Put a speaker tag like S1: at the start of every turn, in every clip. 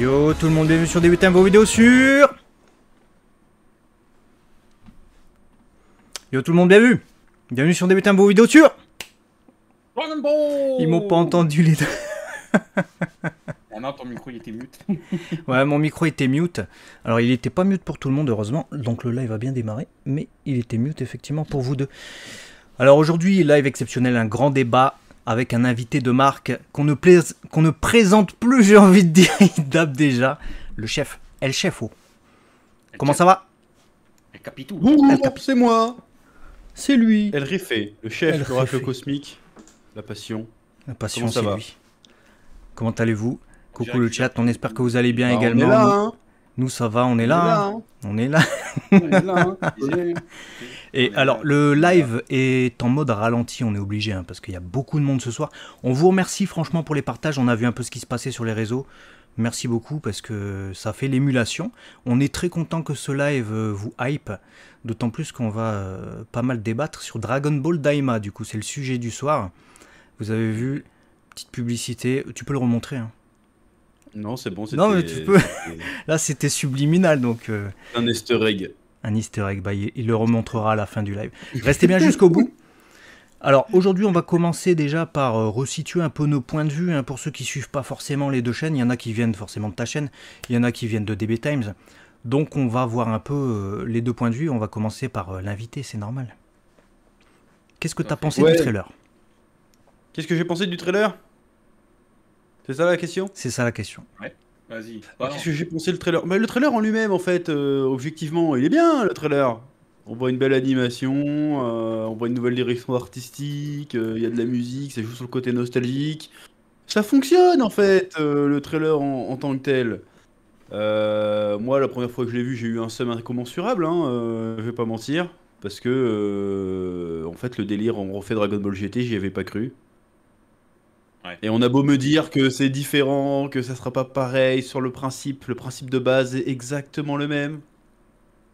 S1: Yo tout le monde, bienvenue sur un vos vidéo sur... Yo tout le monde, bienvenue Bienvenue sur un beau vidéo sur...
S2: Ils m'ont pas entendu
S1: les deux.
S2: ah non, ton micro il était mute.
S1: ouais, mon micro était mute. Alors il était pas mute pour tout le monde, heureusement. Donc le live a bien démarré, mais il était mute effectivement pour vous deux. Alors aujourd'hui, live exceptionnel, un grand débat avec un invité de marque qu'on ne, présente plus, j'ai envie de dire,
S3: il déjà, le chef, El Chef. Comment ça va El Capitou. c'est moi C'est lui El Riffé, le chef, l'oracle cosmique, la passion. La passion, c'est lui.
S1: Comment allez-vous Coucou le chat, on espère que vous allez bien bah, également. Nous, ça va, hein. Hein. on est là. On est là. Hein. Et alors, le live est en mode ralenti, on est obligé, parce qu'il y a beaucoup de monde ce soir. On vous remercie franchement pour les partages. On a vu un peu ce qui se passait sur les réseaux. Merci beaucoup parce que ça fait l'émulation. On est très content que ce live euh, vous hype, d'autant plus qu'on va euh, pas mal débattre sur Dragon Ball Daima. Du coup, c'est le sujet du soir. Vous avez vu, petite publicité. Tu peux le remontrer. Hein.
S3: Non, c'est bon. Non, mais tu peux.
S1: Là, c'était subliminal, donc. Euh,
S3: un easter egg.
S1: Un easter egg, bah, il le remontrera à la fin du live. Restez bien jusqu'au bout. Alors aujourd'hui, on va commencer déjà par euh, resituer un peu nos points de vue. Hein, pour ceux qui suivent pas forcément les deux chaînes, il y en a qui viennent forcément de ta chaîne, il y en a qui viennent de DB Times. Donc on va voir un peu euh, les deux points de vue. On va commencer par l'inviter l'invité, c'est normal. Qu'est-ce que tu as pensé du trailer
S3: Qu'est-ce que j'ai pensé du trailer c'est ça la question C'est ça la question. Ouais. Vas-y. Bah, qu'est-ce que j'ai pensé le trailer Mais Le trailer en lui-même, en fait, euh, objectivement, il est bien le trailer. On voit une belle animation, euh, on voit une nouvelle direction artistique, euh, il y a de la musique, ça joue sur le côté nostalgique. Ça fonctionne en fait, le trailer en, tant que tel. moi, la première fois que je l'ai vu, j'ai eu un seum incommensurable, hein, je vais pas mentir. Parce que, en fait, le délire, en refait Dragon Ball GT, j'y avais pas cru. Et on a beau me dire que c'est différent, que ça sera pas pareil sur le principe, le principe de base est exactement le même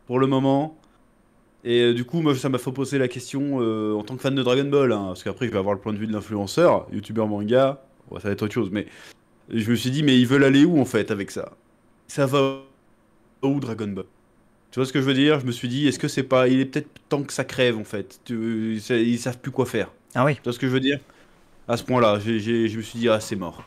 S3: pour le moment. Et euh, du coup, moi, ça m'a fait poser la question euh, en tant que fan de Dragon Ball, hein, parce qu'après, je vais avoir le point de vue de l'influenceur, youtubeur manga, ça va être autre chose, mais je me suis dit, mais ils veulent aller où en fait avec ça Ça va où Dragon Ball tu vois ce que je veux dire Je me suis dit, est-ce que c'est pas. Il est peut-être temps que ça crève en fait. Euh, ils savent plus quoi faire. Ah oui. Tu vois ce que je veux dire à ce point-là. Je me suis dit, ah, c'est mort.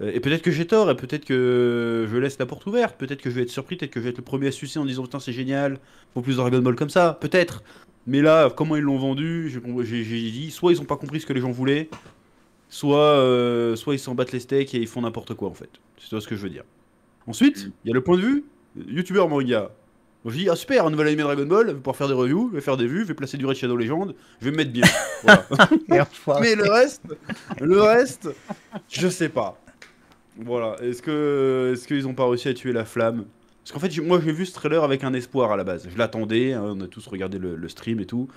S3: Euh, et peut-être que j'ai tort, et peut-être que je laisse la porte ouverte, peut-être que je vais être surpris, peut-être que je vais être le premier à sucer en disant putain c'est génial, faut plus de Dragon Ball comme ça, peut-être. Mais là, comment ils l'ont vendu, j'ai dit, soit ils ont pas compris ce que les gens voulaient, soit, euh, soit ils s'en battent les steaks et ils font n'importe quoi en fait. C'est ce que je veux dire. Ensuite, il y a le point de vue, youtubeur manga je dis, ah super, un nouvel animé Dragon Ball, je vais pouvoir faire des reviews, je vais faire des vues, je vais placer du Red Shadow Legend, je vais me mettre bien. Mais le reste, le reste, je sais pas. Voilà. Est-ce que, est-ce qu'ils ont pas réussi à tuer la flamme Parce qu'en fait, moi, j'ai vu ce trailer avec un espoir à la base. Je l'attendais. Hein, on a tous regardé le, stream et tout.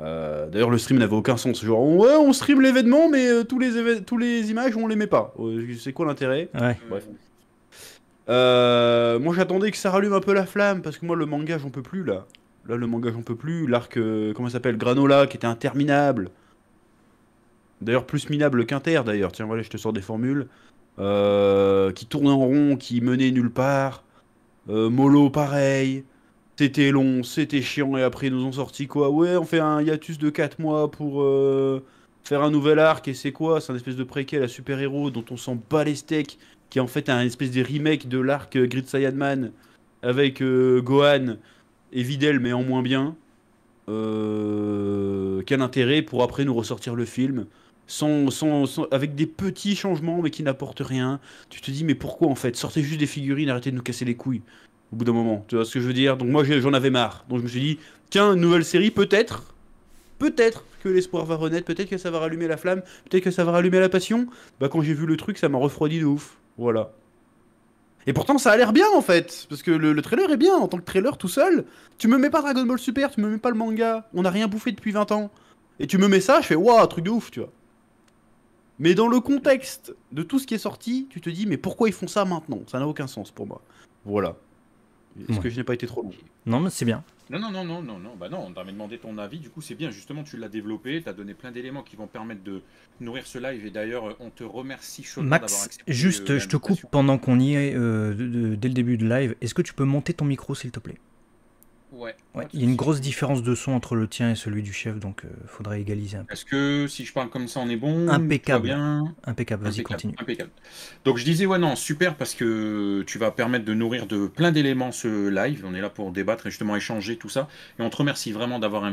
S3: Euh, d'ailleurs, le stream n'avait aucun sens. Genre, on, ouais, on stream l'événement, mais euh, tous les tous les images, on les met pas. Euh, c'est quoi l'intérêt ouais. Bref. Euh, moi j'attendais que ça rallume un peu la flamme parce que moi le manga j'en peux plus là. Là le manga j'en peux plus. L'arc, euh, comment comment s'appelle Granola qui était interminable. D'ailleurs plus minable qu'Inter d'ailleurs. Tiens voilà je te sors des formules. Euh, qui tournait en rond, qui menait nulle part. Molo pareil. C'était long, c'était chiant et après ils nous ont sorti quoi Ouais on fait un hiatus de 4 mois pour faire un nouvel arc et c'est quoi C'est un espèce de préquel à super-héros dont on sent bat les steaks qui est en fait un espèce de remake de l'arc Grid Saiyan Man avec euh, Gohan et Videl, mais en moins bien. Euh, quel intérêt pour après nous ressortir le film avec des petits changements mais qui n'apportent rien. Tu te dis mais pourquoi en fait Sortez juste des figurines, arrêtez de nous casser les couilles au bout d'un moment. Tu vois ce que je veux dire Donc moi j'en avais marre. Donc je me suis dit tiens nouvelle série peut-être, peut-être que l'espoir va renaître, peut-être que ça va rallumer la flamme, peut-être que ça va rallumer la passion. Bah quand j'ai vu le truc ça m'a refroidi de ouf. Voilà. Et pourtant, ça a l'air bien en fait, parce que le, trailer est bien en tant que trailer tout seul. Tu me mets pas Dragon Ball Super, tu me mets pas le manga, on n'a rien bouffé depuis 20 ans. Et tu me mets ça, je fais waouh, truc de ouf, tu vois. Mais dans le contexte de tout ce qui est sorti, tu te dis mais pourquoi ils font ça maintenant Ça n'a aucun sens pour moi. Voilà. Est-ce que je n'ai pas été trop long Non, mais c'est bien.
S2: Non, non, non, non, non, non, bah non, on t'avait demandé ton avis, du coup c'est bien, justement tu l'as développé, tu as donné plein d'éléments qui vont permettre de nourrir ce live et d'ailleurs euh, on te remercie chaudement Max, euh, juste je te coupe
S1: pendant qu'on y est euh, dès le début de live, est-ce que tu peux monter ton micro s'il te plaît
S2: Ouais. Il y a une
S1: grosse différence de son entre le tien et celui du chef, donc euh, faudrait égaliser un peu.
S2: est que si je parle comme ça, on est bon Impeccable. Bien impeccable, vas-y, continue. Donc je disais, ouais, non, super, parce que tu vas permettre de nourrir de plein d'éléments ce live. On est là pour débattre et justement échanger tout ça. Et on te remercie vraiment d'avoir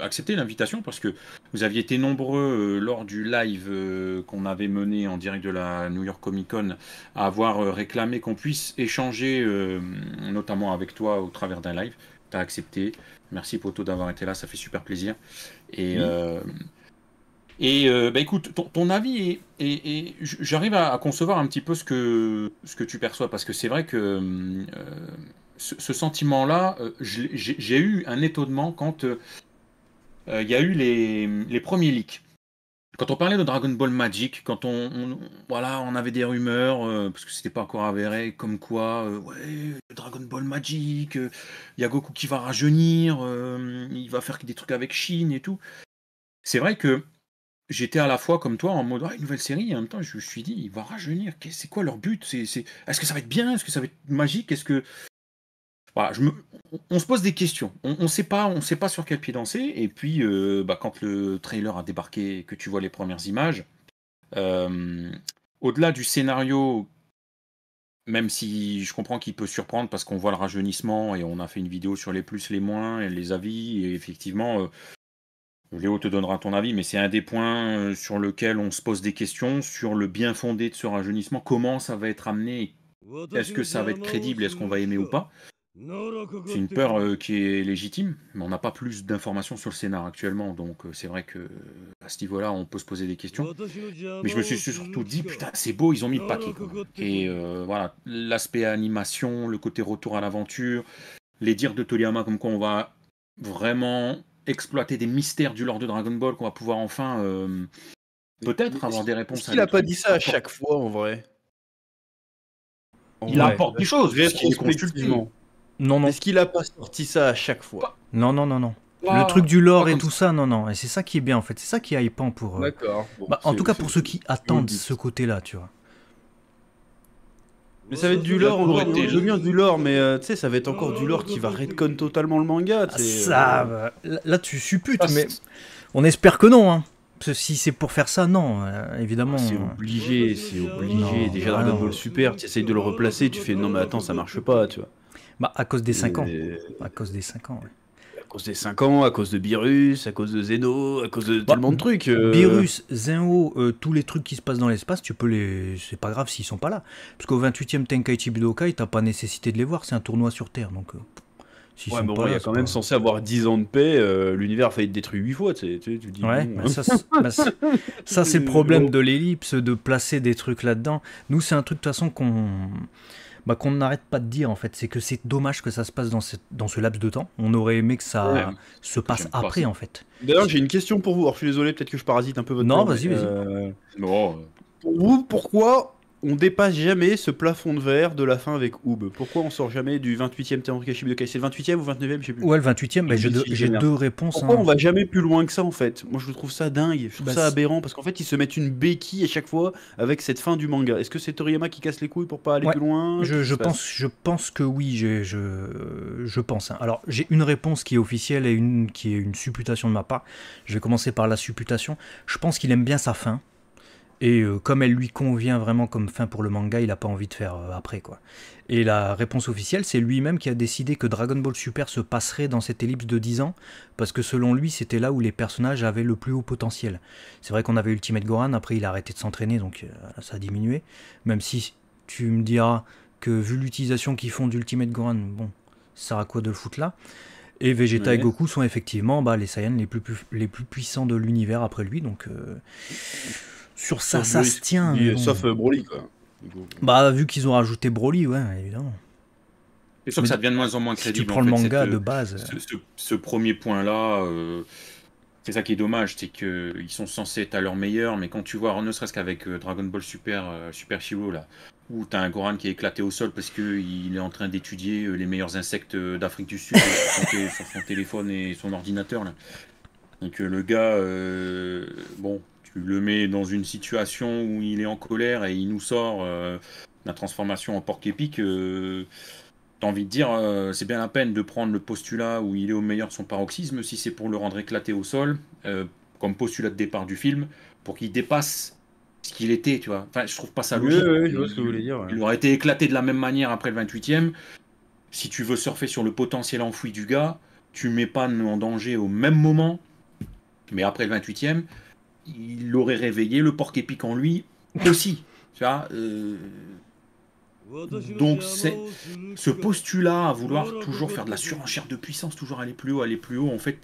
S2: accepté l'invitation, parce que vous aviez été nombreux euh, lors du live euh, qu'on avait mené en direct de la New York Comic Con à avoir réclamé qu'on puisse échanger, notamment avec toi, au travers d'un live t'as accepté. Merci Poto d'avoir été là, ça fait super plaisir. Et, euh, et euh, bah, écoute, ton, ton avis, et, j'arrive à, concevoir un petit peu ce que, ce que tu perçois, parce que c'est vrai que euh, ce, sentiment-là, j'ai eu un étonnement quand il y a eu les, les premiers leaks. Quand on parlait de Dragon Ball Magic, quand on, voilà, on avait des rumeurs, euh, parce que c'était pas encore avéré, comme quoi, euh, ouais, Dragon Ball Magic, euh, il y a Goku qui va rajeunir, il va faire des trucs avec Chine et tout. C'est vrai que j'étais à la fois comme toi en mode Ah, une nouvelle série, et en même temps je me suis dit, il va rajeunir, c'est quoi leur but C'est, c'est- Est-ce que ça va être bien Est-ce que ça va être magique Est-ce que on se pose des questions. On ne sait pas, on sait pas sur quel pied danser. Et puis, euh, bah, quand le trailer a débarqué, que tu vois les premières images, euh, au-delà du scénario, même si je comprends qu'il peut surprendre parce qu'on voit le rajeunissement et on a fait une vidéo sur les plus, les moins et les avis. Et effectivement, euh, Léo te donnera ton avis, mais c'est un des points sur lequel on se pose des questions sur le bien fondé de ce rajeunissement. Comment ça va être amené Est-ce que ça va être crédible Est-ce qu'on va aimer ou pas c'est une peur euh, qui est légitime, mais on n'a pas plus d'informations sur le scénar actuellement, donc euh, c'est vrai que euh, à ce niveau-là, on peut se poser des questions. Mais je me suis surtout dit, putain, c'est beau, ils ont mis le paquet. Et voilà, l'aspect animation, le côté retour à l'aventure, les dires de Toriyama comme quoi on va vraiment exploiter des mystères du lore de Dragon Ball, qu'on va pouvoir enfin
S3: peut-être avoir des réponses. Il ce n'a pas dit ça à chaque fois en vrai
S1: Il apporte des choses, rétrospectivement.
S3: Non, non. Est-ce qu'il a pas sorti ça à chaque fois
S1: Non, non, non, non. le truc du lore et tout ça, non, non. Et c'est ça qui est bien, en fait. C'est ça qui est hypant pour. Euh, D'accord. Bah, en tout cas, pour ceux qui attendent ce côté-là, tu vois.
S3: Mais ça va être du lore, Je j'aime bien du lore, mais euh, tu sais, ça va être encore du lore qui va redcon totalement le manga. Ah, euh, ça, là, tu supputes, ah, mais on espère que non. Hein. si c'est pour faire
S1: ça, non, évidemment. C'est
S3: obligé, c'est obligé. Déjà, Dragon Ball Super, tu essayes de le replacer, tu fais non, mais attends, ça marche pas, tu vois. Bah, à cause des 5 ans. Euh, à cause des 5 ans, À cause des 5 ans, à cause de Virus, à cause de Zeno, à cause de bah, tellement de trucs. Virus,
S1: euh. Zeno, euh, tous les trucs qui se passent dans l'espace, tu peux les. C'est pas grave s'ils sont pas là. Parce qu'au 28e Tenkaichi Budokai, t'as pas nécessité de les voir, c'est un tournoi sur Terre. Donc. ouais,
S3: mais bon, il y a quand même censé avoir 10 ans de paix, l'univers a failli être détruit 8 fois, tu, dis. Ouais, ça, ça c'est le problème de l'ellipse, de placer des trucs là-dedans.
S1: Nous, c'est un truc de toute façon qu'on bah, qu'on n'arrête pas de dire en fait, c'est que c'est dommage que ça se passe dans, dans ce laps de temps. On aurait aimé que ça se passe après en fait.
S3: D'ailleurs, j'ai une question pour vous. Alors, je suis désolé, peut-être que je parasite un peu votre. Non, vas-y, vas-y. Euh, euh. pourquoi on dépasse jamais ce plafond de verre de la fin avec Oub. Pourquoi on sort jamais du 28e tome de C'est le 28e ou 29e Je sais plus. Ouais, le 28e, j'ai deux, réponses. Pourquoi hein. on va jamais plus loin que ça en fait Moi je trouve ça dingue, je trouve bah, ça aberrant parce qu'en fait ils se mettent une béquille à chaque fois avec cette fin du manga. Est-ce que c'est Toriyama qui casse les couilles pour pas aller plus loin je, pense,
S1: je pense que oui, je, je, pense. Hein. Alors j'ai une réponse qui est officielle et une qui est une supputation de ma part. Je vais commencer par la supputation. Je pense qu'il aime bien sa fin et euh, comme elle lui convient vraiment comme fin pour le manga, il n'a pas envie de faire euh, après quoi. Et la réponse officielle, c'est lui-même qui a décidé que Dragon Ball Super se passerait dans cette ellipse de 10 ans, parce que selon lui, c'était là où les personnages avaient le plus haut potentiel. C'est vrai qu'on avait Ultimate Goran, après il a arrêté de s'entraîner, donc euh, ça a diminué. Même si tu me diras que vu l'utilisation qu'ils font d'Ultimate Goran, bon, ça sert à quoi de le foutre là et Vegeta et Goku sont effectivement bah, les Saiyans les plus puissants de l'univers après lui, donc... Sur ça, ça se tient. Sauf
S3: euh, Broly, quoi. Bah,
S1: vu qu'ils ont rajouté Broly, ouais, évidemment.
S3: Et sauf que ça devient de moins en moins crédible. Si tu prends le manga de base. Euh, euh.
S2: Ce, premier point-là, c'est ça qui est dommage, c'est qu'ils sont censés être à leur meilleur, mais quand tu vois, ne serait-ce qu'avec Dragon Ball Super, Super Hero, là, où t'as un Goran qui est éclaté au sol parce qu'il est en train d'étudier les meilleurs insectes d'Afrique du Sud sur, son, téléphone et son ordinateur, là. Donc le gars, bon, tu le mets dans une situation où il est en colère et il nous sort euh, la transformation en porc épique, euh, t'as envie de dire, euh, c'est bien la peine de prendre le postulat où il est au meilleur de son paroxysme, si c'est pour le rendre éclaté au sol, comme postulat de départ du film, pour qu'il dépasse ce qu'il était, tu vois. Enfin, je trouve pas ça logique. Oui, oui, ce que dire. Il aurait été éclaté de la même manière après le 28e. Si tu veux surfer sur le potentiel enfoui du gars, tu mets pas en danger au même moment, mais après le 28e, il l'aurait réveillé le porc épic en lui aussi. Ça, euh. Donc c'est ce postulat à vouloir toujours faire de la surenchère de puissance, toujours aller plus haut, aller plus haut, en fait,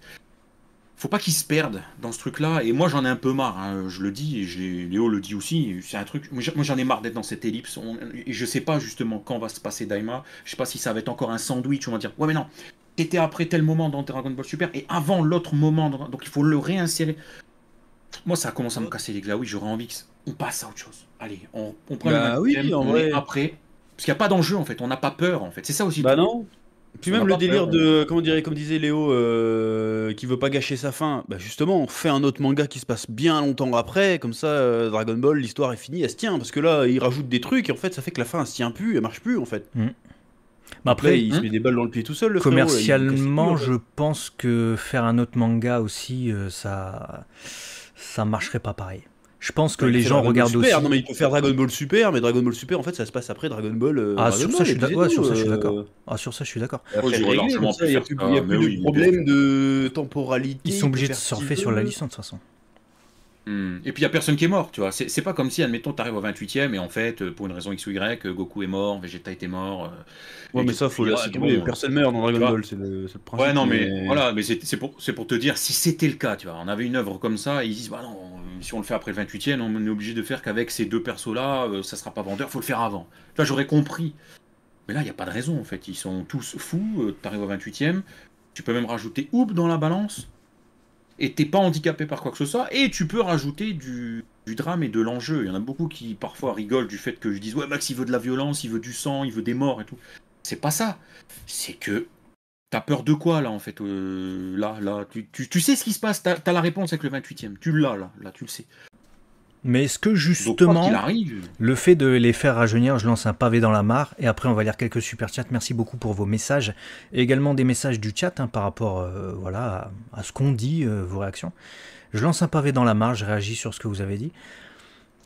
S2: faut pas qu'il se perde dans ce truc-là. Et moi j'en ai un peu marre, hein, je le dis, et Léo le dit aussi, c'est un truc, moi j'en ai marre d'être dans cette ellipse, et je sais pas justement quand va se passer Daima, je sais pas si ça va être encore un sandwich, on va dire, ouais mais non, c'était après tel moment dans Dragon Ball Super, et avant l'autre moment, donc il faut le réinsérer. Moi, ça commence à me casser les glaouilles. Oui, j'aurais envie qu'on passe à autre chose. Allez, on, prend la bah le après. Parce qu'il n'y a pas d'enjeu en fait, on n'a pas peur en fait, c'est ça aussi. Bah non.
S3: Puis même le délire de, euh. comment dirait, comme disait Léo, euh, qui veut pas gâcher sa fin, bah justement, on fait un autre manga qui se passe bien longtemps après, comme ça, euh, Dragon Ball, l'histoire est finie, elle se tient, parce que là, il rajoute des trucs, et en fait, ça fait que la fin, elle se tient plus, elle marche plus, en fait. Mais mm. après, il se mm. met des balles dans le pied tout seul. Le Commercialement, je
S1: pense que faire un autre manga aussi, euh, ça ça marcherait pas pareil.
S3: Je pense que les gens regardent regardent Super. aussi. Non, mais il peut faire Dragon Ball Super, mais Dragon Ball Super, en fait, ça se passe après Dragon Ball. Euh, ah, sur, ça, je suis sur ça, je suis d'accord.
S1: Ah, sur ça, je suis d'accord. Il n'y
S2: a, plus, de
S1: problème
S3: de temporalité. Ils sont obligés de surfer sur la licence, de toute façon.
S2: Hmm. Et puis il n'y a personne qui est mort, tu vois. C'est pas comme si, admettons, tu arrives au 28ème et en fait, euh, pour une raison X ou Y, euh, Goku est mort, Vegeta était mort. Euh, ouais, mais ça, faut laisser tomber. personne meurt dans Dragon Ball, c'est
S3: le, principe. Ouais, non, mais, voilà,
S2: mais c'est pour, te dire, si c'était le cas, tu vois, on avait une œuvre comme ça, et ils disent, bah non, si on le fait après le 28ème, on est obligé de faire qu'avec ces deux persos-là, ça sera pas vendeur, faut le faire avant. Là j'aurais compris. Mais là, il n'y a pas de raison, en fait. Ils sont tous fous, tu arrives au 28ème, tu peux même rajouter Hoop dans la balance et t'es pas handicapé par quoi que ce soit, et tu peux rajouter du, du drame et de l'enjeu. Il y en a beaucoup qui parfois rigolent du fait que je dise ouais Max il veut de la violence, il veut du sang, il veut des morts et tout. C'est pas ça. C'est que t'as peur de quoi là en fait euh, Là, là, tu, sais ce qui se passe, t'as as la réponse avec le 28 e tu l'as là, là, tu le sais.
S1: Mais est-ce que justement, le fait de les faire rajeunir, je lance un pavé dans la mare et après on va lire quelques super chats. Merci beaucoup pour vos messages et également des messages du chat hein, par rapport euh, voilà, à, ce qu'on dit, euh, vos réactions. Je lance un pavé dans la mare, je réagis sur ce que vous avez dit.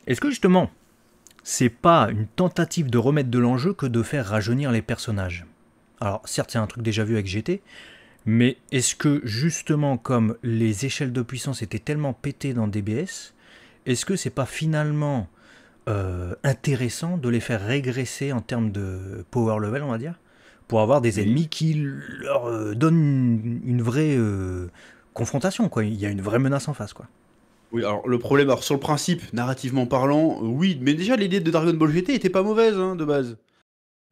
S1: Est-ce que justement, c'est pas une tentative de remettre de l'enjeu que de faire rajeunir les personnages Alors certes, c'est un truc déjà vu avec GT, mais est-ce que justement, comme les échelles de puissance étaient tellement pétées dans DBS, est-ce que c'est pas finalement euh, intéressant de les faire régresser en termes de power level, on va dire, pour avoir des ennemis qui leur euh, donnent une, vraie
S3: euh, confrontation,
S1: quoi. Il y a une vraie menace en face, quoi.
S3: Oui, alors le problème, alors sur le principe, narrativement parlant, oui, mais déjà l'idée de Dragon Ball GT était pas mauvaise hein, de base.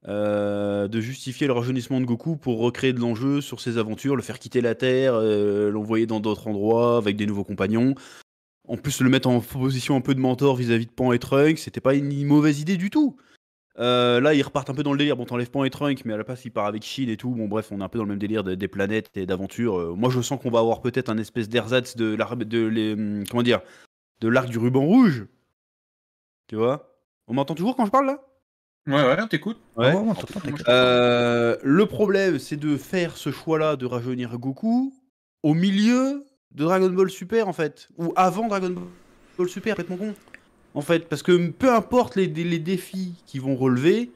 S3: de justifier le rajeunissement de Goku pour recréer de l'enjeu sur ses aventures, le faire quitter la Terre, l'envoyer dans d'autres endroits avec des nouveaux compagnons en plus le mettre en position un peu de mentor vis-à-vis de Pan et Trunk, c'était pas une mauvaise idée du tout. Euh, là, ils repartent un peu dans le délire. Bon, t'enlèves Pan et Trunk, mais à la place, il part avec Shin et tout. Bon, bref, on est un peu dans le même délire des planètes et d'aventures. Euh, moi, je sens qu'on va avoir peut-être un espèce d'ersatz de, de les, hum, comment dire, de l'arc du ruban rouge. Tu vois On m'entend toujours quand je parle là Ouais, ouais, t'écoute. Ouais. Euh, le problème, c'est de faire ce choix-là de rajeunir Goku au milieu de Dragon Ball Super en fait, ou avant Dragon Ball Super, faites mon con. En fait, parce que peu importe les, défis qu'ils vont relever,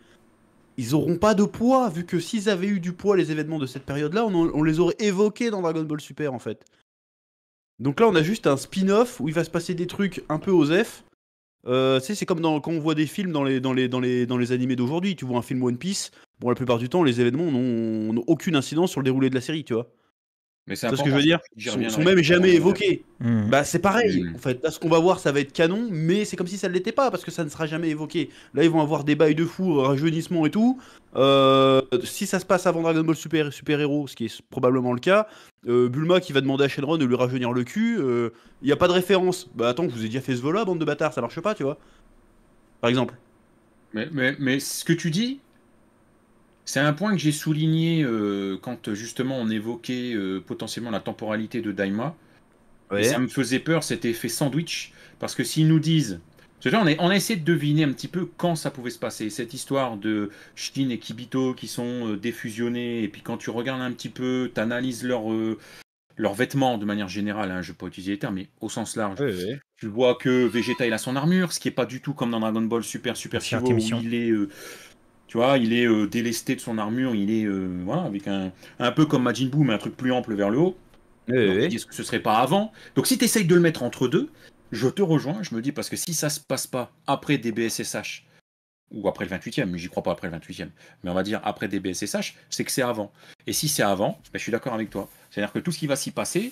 S3: ils auront pas de poids, vu que s'ils avaient eu du poids les événements de cette période-là, on, les aurait évoqués dans Dragon Ball Super en fait. Donc là, on a juste un spin-off où il va se passer des trucs un peu aux F. Euh, tu sais, c'est comme quand on voit des films dans les, dans les, dans les, dans les animés d'aujourd'hui. Tu vois un film One Piece, bon, la plupart du temps, les événements n'ont aucune incidence sur le déroulé de la série, tu vois c'est ce que je veux dire. ne sont même jamais mmh. évoqués. Mmh. Bah c'est pareil. Mmh. En fait, ce qu'on va voir, ça va être canon, mais c'est comme si ça ne l'était pas parce que ça ne sera jamais évoqué. Là ils vont avoir des bails de fou, rajeunissement et tout. Euh, si ça se passe avant Dragon Ball Super Super Héros, ce qui est probablement le cas, euh, Bulma qui va demander à Shenron de lui rajeunir le cul. Il euh, n'y a pas de référence. Bah attends, je vous ai déjà fait ce vol-là, bande de bâtards, ça marche pas, tu vois. Par exemple. Mais, mais, mais ce que tu dis,
S2: c'est un point que j'ai souligné euh, quand justement on évoquait euh, potentiellement la temporalité de Daima. ça me faisait peur cet effet sandwich, parce que s'ils nous disent. on, on a essayé de deviner un petit peu quand ça pouvait se passer. Cette histoire de Shin et Kibito qui sont euh, défusionnés, et puis quand tu regardes un petit peu, tu analyses leur, leurs vêtements de manière générale, hein, je ne vais pas utiliser les termes, mais au sens large. Tu vois que Vegeta il a son armure, ce qui n'est pas du tout comme dans Dragon Ball Super Super Chivo il est tu vois, il est euh, délesté de son armure, il est euh, voilà, avec un, un peu comme Majin Buu, mais un truc plus ample vers le haut. ce que ce serait pas avant Donc si tu essayes de le mettre entre deux, je te rejoins, je me dis, parce que si ça se passe pas après DBSSH, ou après le 28e, j'y crois pas après le 28e, mais on va dire après DBSSH, c'est que c'est avant. Et si c'est avant, ben, je suis d'accord avec toi. C'est-à-dire que tout ce qui va s'y passer,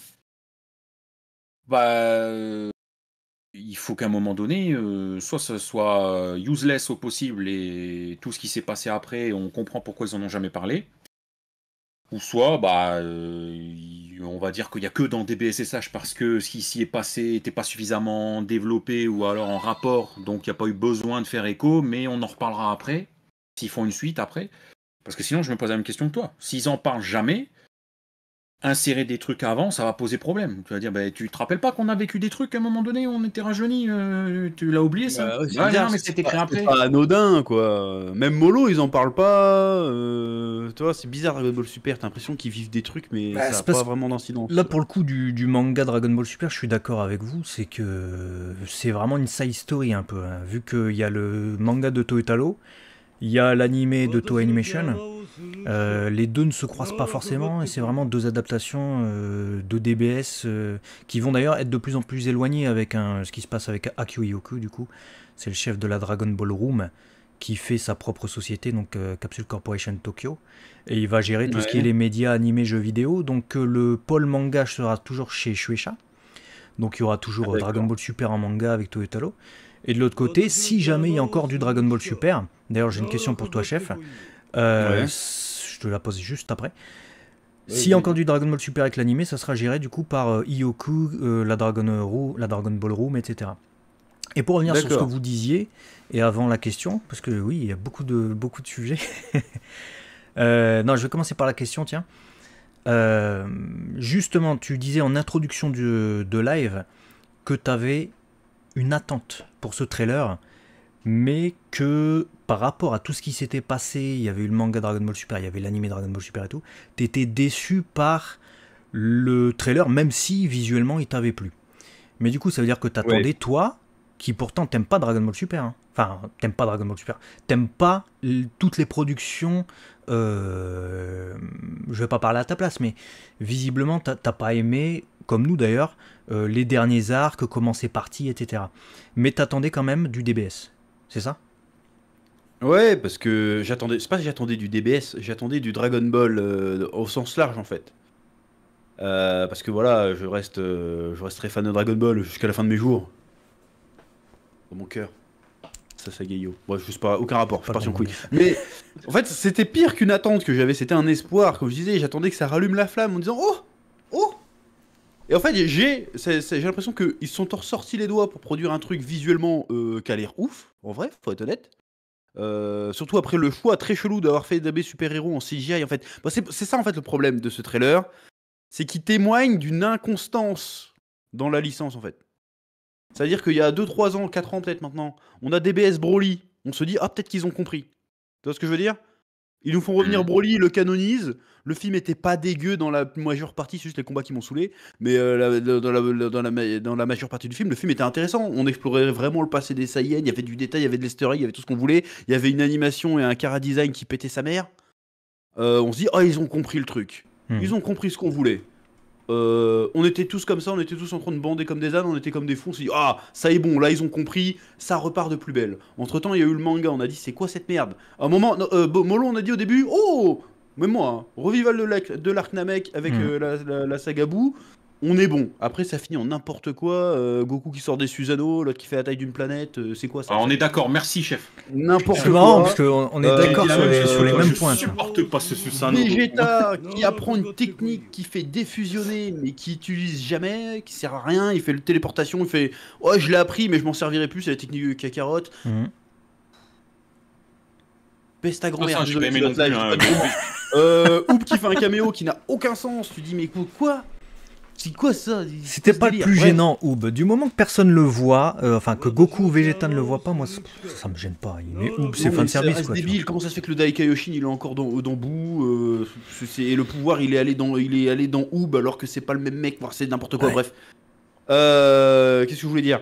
S2: bah, euh, il faut qu'à un moment donné, euh, soit ce soit euh, useless au possible et tout ce qui s'est passé après, on comprend pourquoi ils n'en ont jamais parlé. Ou soit, bah, euh, on va dire qu'il n'y a que dans DBSSH parce que ce qui s'y est passé n'était pas suffisamment développé ou alors en rapport, donc il n'y a pas eu besoin de faire écho, mais on en reparlera après, s'ils font une suite après. Parce que sinon, je me pose la même question que toi. S'ils en parlent jamais, insérer des trucs avant, ça va poser problème. Tu vas dire, bah, tu te rappelles pas qu'on a vécu des trucs à un moment donné, on était rajeuni, euh, tu l'as oublié ça
S3: anodin, quoi. Même Molo, ils en parlent pas. Euh, toi c'est bizarre Dragon Ball Super, t'as l'impression qu'ils vivent des trucs, mais bah, ça n'a pas vraiment d'incident Là,
S1: pour le coup, du, manga Dragon Ball Super, je suis d'accord avec vous, c'est que euh, c'est vraiment une side story un peu, hein. vu qu'il y a le manga de Toetalo il y a l'animé de Toei Animation. Euh, les deux ne se croisent pas forcément et c'est vraiment deux adaptations euh, de DBS euh, qui vont d'ailleurs être de plus en plus éloignées avec ce qui se passe avec Akio Yoku du coup. C'est le chef de la Dragon Ball Room qui fait sa propre société, donc Capsule Corporation Tokyo, et il va gérer tout ce qui est les médias animés, jeux vidéo. Donc le pôle manga sera toujours chez Shueisha. Donc il y aura toujours ah, Dragon Ball Super en manga avec Toyotaro. Et de l'autre côté, si jamais il y a encore du Dragon Ball Super, d'ailleurs j'ai une question pour toi chef, euh, je te la pose juste après. S'il y a encore du Dragon Ball Super avec l'animé, ça sera géré du coup par euh, Ioku, Iyoku, euh, la, Dragon la Dragon Ball Room, etc. Et pour revenir sur ce que vous disiez, et avant la question, parce que oui, il y a beaucoup de, beaucoup de sujets. non, je vais commencer par la question, tiens. justement, tu disais en introduction du, de live que tu avais une attente pour ce trailer, mais que par rapport à tout ce qui s'était passé, il y avait eu le manga Dragon Ball Super, il y avait l'animé Dragon Ball Super et tout, t'étais déçu par le trailer, même si visuellement il t'avait plu. Mais du coup, ça veut dire que t'attendais, toi, qui pourtant t'aimes pas Dragon Ball Super, hein. enfin, t'aimes pas Dragon Ball Super, t'aimes pas toutes les productions, euh, je vais pas parler à ta place, mais visiblement t'as pas aimé, comme nous d'ailleurs, euh, les derniers arcs, comment c'est parti, etc. Mais t'attendais quand même du DBS, c'est ça
S3: Ouais, parce que j'attendais, c'est pas que j'attendais du DBS, j'attendais du Dragon Ball euh, au sens large en fait. Euh, parce que voilà, je reste, je resterai fan de Dragon Ball jusqu'à la fin de mes jours. Dans mon cœur. Ça, ça gaillot. Moi, pas, aucun rapport, je suis parti en couille. Mais en fait, c'était pire qu'une attente que j'avais, c'était un espoir. Comme je disais, j'attendais que ça rallume la flamme en disant Oh Oh et en fait, j'ai l'impression qu'ils se sont ressortis les doigts pour produire un truc visuellement euh, qui a l'air ouf, en vrai, faut être honnête. Euh, surtout après le choix très chelou d'avoir fait DB super-héros en CGI, en fait. Bah, c'est ça, en fait, le problème de ce trailer. C'est qu'il témoigne d'une inconstance dans la licence, en fait. C'est-à-dire qu'il y a 2, 3 ans, 4 ans peut-être maintenant, on a des DBS Broly. On se dit, ah, peut-être qu'ils ont compris. Tu vois ce que je veux dire ils nous font revenir mm. Broly, le canonise Le film était pas dégueu dans la majeure partie, c'est juste les combats qui m'ont saoulé. Mais euh, dans, la, majeure partie du film, le film était intéressant. On explorait vraiment le passé des Saiyans. Il y avait du détail, il y avait de l'easter il y avait tout ce qu'on voulait. Il y avait une animation et un cara design qui pétait sa mère. Euh, on se dit, ah ils ont compris le truc. Mm. Ils ont compris ce qu'on voulait. Euh, on était tous comme ça, on était tous en train de bander comme des ânes, on était comme des fous, on s'est dit ah ça est bon, là ils ont compris, ça repart de plus belle. Entre temps il y a eu le manga, on a dit c'est quoi cette merde un moment, euh, Molo on a dit au début oh même moi, hein, revival de l'arc Namek avec hmm. euh, la, saga on est bon. Après, ça finit en n'importe quoi. Euh, Goku qui sort des Susanoo, l'autre qui fait la taille d'une planète. Euh, c'est quoi ça ah, On est d'accord, merci chef.
S2: N'importe quoi. marrant parce qu'on est euh, d'accord sur, les, mêmes points. Je supporte pas ce Susano.
S3: Vegeta qui apprend une technique qui fait défusionner mais qui utilise jamais, qui sert à rien. Il fait le téléportation, il fait Ouais, oh, je l'ai appris, mais je m'en servirai plus. C'est la technique de Kakarot. Mm -hmm. Peste grand-mère. Hein, Oup qui fait un caméo qui n'a aucun sens. Tu dis, mais quoi c'est quoi ça C'était
S1: pas le plus gênant, Oub. Du moment que personne le voit, euh, enfin que Goku ou Vegeta ne le voit pas, moi ça, me gêne pas. Mais c'est fin de service. C'est débile.
S3: Comment ça se fait que le Daikaioshin il est encore dans, euh, dans Buu euh, Et le pouvoir il est allé dans, il est allé dans alors que c'est pas le même mec. voire c'est n'importe quoi. Bref. Qu'est-ce que je voulais dire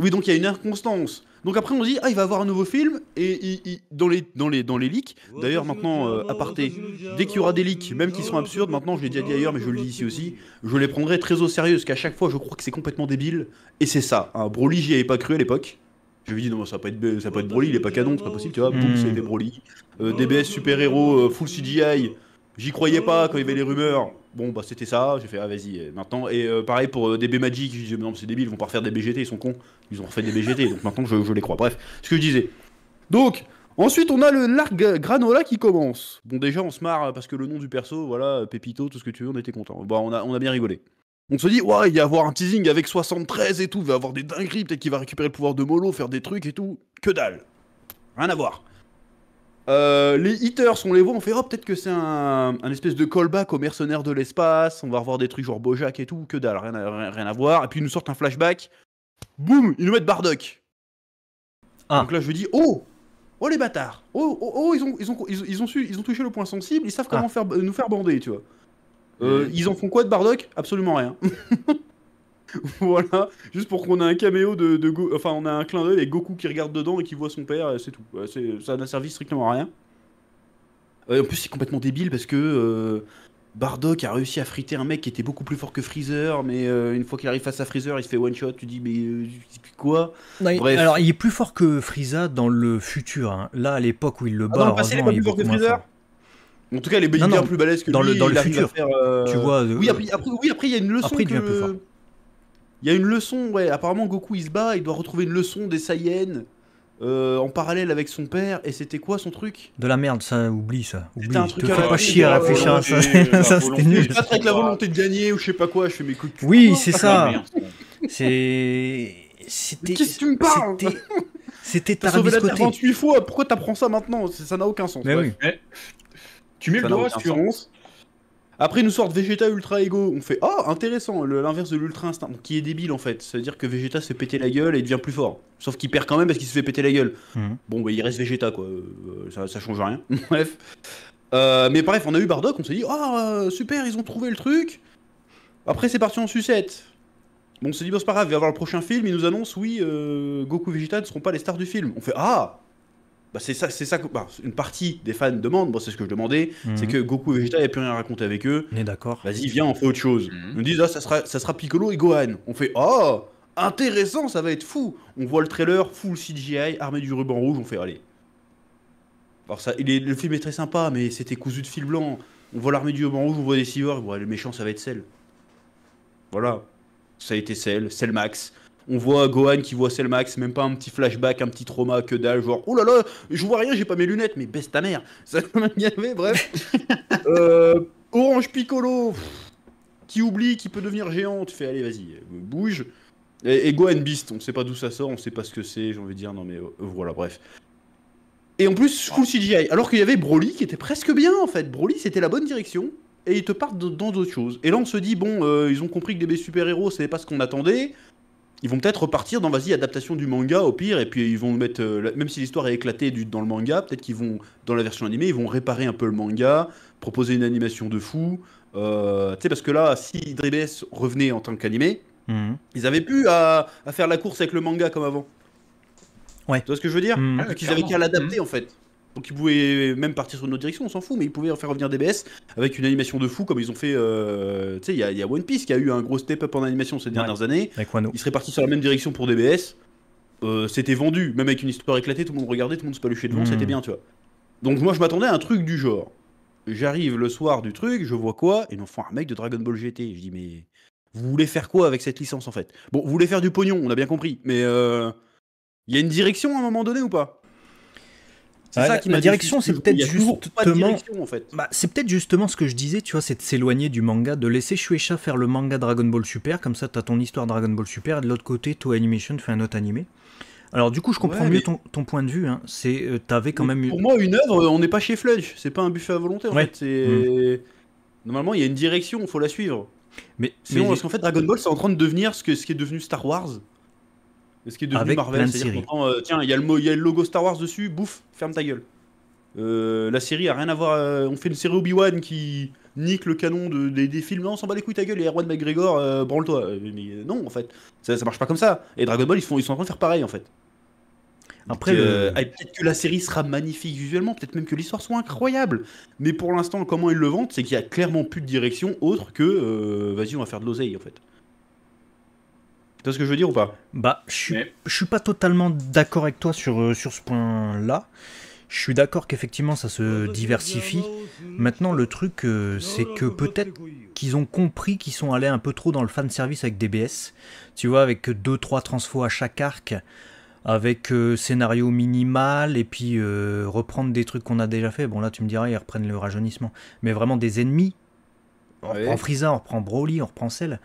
S3: Oui, donc il y a une inconstance. Donc après, on dit, ah, il va avoir un nouveau film. Et dans, les, dans, les, dans les leaks, d'ailleurs, maintenant, aparté, euh, dès qu'il y aura des leaks, euh, même qui sont ah, absurdes, maintenant, je l'ai déjà dit ailleurs, mais je le dis ici aussi, je les prendrai très au sérieux, parce qu'à chaque fois, je crois que c'est complètement débile. Et c'est ça. un Broly, j'y avais pas cru à l'époque. Je lui dis, non, ça peut être, ça peut être Broly, il est pas canon, c'est pas possible, tu vois. Boum, hmm. des Broly. Euh, DBS super-héros, full CGI. J'y croyais pas quand il y avait les rumeurs. Bon, bah c'était ça, j'ai fait, ah vas-y, euh, maintenant. Et euh, pareil pour euh, DB Magic, je disais, non, c'est débile, ils vont pas refaire des BGT, ils sont cons. Ils ont refait des BGT, donc maintenant je, les crois. Bref, ce que je disais. Donc, Ensuite, on a le l'arc granola qui commence. Bon, déjà, on se marre parce que le nom du perso, voilà, Pépito, tout ce que tu veux, on était content. Bon, bah, on a, on a bien rigolé. On se dit, ouais, il va y avoir un teasing avec 73 et tout, il va y avoir des dingueries, peut-être qu'il va récupérer le pouvoir de Molo, faire des trucs et tout. Que dalle. Rien à voir. Euh, les hitters, on les voit, on fait oh, peut-être que c'est un, espèce de callback aux mercenaires de l'espace, on va revoir des trucs genre Bojack et tout, que dalle, rien à, rien, à voir. Et puis ils nous sortent un flashback, boum, ils nous mettent Bardock. Ah. Donc là je dis oh, oh les bâtards, oh, oh, oh ils, ont, ils, ont, ils, ont, su, ils ont touché le point sensible, ils savent comment ah. faire, nous faire bander, tu vois. Euh, ils en font quoi de Bardock Absolument rien. voilà, juste pour qu'on ait un caméo de, enfin on a un clin d'œil et Goku qui regarde dedans et qui voit son père c'est tout. Ça n'a servi strictement à rien. en plus c'est complètement débile parce que euh, Bardock a réussi à friter un mec qui était beaucoup plus fort que Freezer, mais euh, une fois qu'il arrive face à Freezer, il se fait one shot. Tu dis mais euh, quoi Alors
S1: il est plus fort que Freeza dans le futur. Hein. Là à l'époque où il le ah bat, En
S3: tout cas, il est bien plus balèze que dans Le, dans le futur. Tu vois. Oui, après, il y a une leçon il y a une leçon, ouais. Apparemment, Goku il se bat, il doit retrouver une leçon des Saiyans euh, en parallèle avec son père. Et c'était quoi son truc
S1: De la merde, ça, oublie ça. Oublie. Un truc te fais pas chier à réfléchir à euh, ça. ça, c'était nul. Pas avec
S3: la volonté de gagner ou je sais pas quoi. Je fais mes coups. de Oui, c'est ça. Ah, c'est. C'était. Qu'est-ce que tu me parles
S1: C'était terre 28
S3: fois. Pourquoi t'apprends ça maintenant Ça n'a aucun sens.
S1: Tu mets le doigt sur 11
S3: après, nous sortent Vegeta Ultra Ego. On fait Oh, intéressant, l'inverse de l'Ultra Instinct, qui est débile en fait. C'est-à-dire que Vegeta se fait péter la gueule et devient plus fort. Sauf qu'il perd quand même parce qu'il se fait péter la gueule. Mhm. Bon, bah, il reste Vegeta quoi. Euh, ça, change rien. bref. Euh, mais bref, on a eu Bardock, on s'est dit ah euh, super, ils ont trouvé le truc. Après, c'est parti en sucette. Bon, on s'est dit Bon, c'est pas grave, il va y avoir le prochain film. Ils nous annoncent Oui, euh, Goku Vegeta ne seront pas les stars du film. On fait Ah bah, c'est ça, c'est ça bah, une partie des fans demandent. c'est ce que je demandais, c'est mhm. que Goku et Vegeta n'avaient plus rien à raconter avec eux. On est d'accord. Vas-y, viens, on fait autre chose. Mhm. Ils nous disent ah, ça sera, ça sera Piccolo et Gohan. On fait oh intéressant, ça va être fou. On voit le trailer full CGI, armée du ruban rouge. On fait allez. Alors ça, il est, le film est très sympa, mais c'était cousu de fil blanc. On voit l'armée du ruban rouge, on voit des cyborgs. Bon, le méchant, ça va être Cell. Voilà, ça a été Cell, Cell Max. On voit Gohan qui voit Selmax, même pas un petit flashback, un petit trauma, que dalle, genre, oh là là, je vois rien, j'ai pas mes lunettes, mais baisse ta mère. Ça y avait, bref. Euh, Orange Piccolo, qui oublie, qui peut devenir géant, tu fais, allez, vas-y, bouge. Et, Gohan Beast, on sait pas d'où ça sort, on sait pas ce que c'est, j'ai envie de dire, non mais euh, voilà, bref. Et en plus, full CGI, alors qu'il y avait Broly qui était presque bien en fait. Broly, c'était la bonne direction, et ils te partent dans d'autres choses. Et là, on se dit, bon, euh, ils ont compris que des super-héros, c'est pas ce qu'on attendait ils vont peut-être repartir dans vas-y adaptation du manga au pire et puis ils vont mettre euh, même si l'histoire est éclatée dans le manga peut-être qu'ils vont dans la version animée ils vont réparer un peu le manga proposer une animation de fou euh, tu sais parce que là si Drebes revenait en tant qu'animé mhm. ils avaient pu à, faire la course avec le manga comme avant ouais tu vois ce que je veux dire mhm. Qu'ils avaient ah, qu'à l'adapter mhm. en fait donc ils pouvaient même partir sur une autre direction, on s'en fout, mais ils pouvaient faire revenir DBS avec une animation de fou comme ils ont fait. Euh, tu sais, il y, a One Piece qui a eu un gros step-up en animation ces dernières années. Avec Wano. Ils seraient partis sur la même direction pour DBS. Euh, c'était vendu, même avec une histoire éclatée, tout le monde regardait, tout le monde se paluchait devant, c'était hmm. bien, tu vois. Donc moi je m'attendais à un truc du genre. J'arrive le soir du truc, je vois quoi Et enfin un mec de Dragon Ball GT. Je dis mais vous voulez faire quoi avec cette licence en fait Bon, vous voulez faire du pognon, on a bien compris, mais euh, il y a une direction à un moment donné ou pas c'est ça qui ma direction, c'est peut-être justement.
S1: Bah, c'est peut-être justement ce que je disais, tu vois, c'est de s'éloigner du manga, de laisser Shueisha faire le manga Dragon Ball Super, comme ça t'as ton histoire Dragon Ball Super, et de l'autre côté, toi Animation fait un autre animé. Alors du coup, je comprends mieux ton, point de vue. Hein. C'est, euh, quand même. Pour
S3: moi, une œuvre, euh, on n'est pas chez Fludge. C'est pas un buffet à volonté. En fait. Mmh. Normalement, il y a une direction, il faut la suivre. Mais sinon, parce qu'en fait, Dragon Ball, c'est en train de devenir ce ce qui est devenu Star Wars ce qui est devenu Avec Marvel, cest euh, tiens, il y, a le logo Star Wars dessus, bouffe, ferme ta gueule. Euh, la série a rien à voir. Euh, on fait une série Obi-Wan qui nique le canon des, films. Non, on s'en bat les couilles ta gueule et Erwan McGregor, branle-toi. Mais non, en fait, ça, ça, marche pas comme ça. Et Dragon Ball, ils, font, ils sont en train de faire pareil, en fait. Après, peut-être que la série sera magnifique visuellement, peut-être même que l'histoire soit incroyable. Mais pour l'instant, comment ils le vendent, c'est qu'il y a clairement plus de direction autre que vas-y, on va faire de l'oseille, en fait. Tu vois ce que je veux dire ou pas Bah, je suis, pas
S1: totalement d'accord avec toi sur, euh, sur ce point-là. Je suis d'accord qu'effectivement ça se diversifie. Maintenant, le truc, euh, c'est que peut-être qu'ils ont compris qu'ils sont allés un peu trop dans le fan service avec DBS. Tu vois, avec 2-3 transfos à chaque arc, avec euh, scénario minimal, et puis reprendre des trucs qu'on a déjà fait. Bon, là, tu me diras, ils reprennent le rajeunissement. Mais vraiment des ennemis. On reprend Frieza, on reprend Broly, on reprend Cell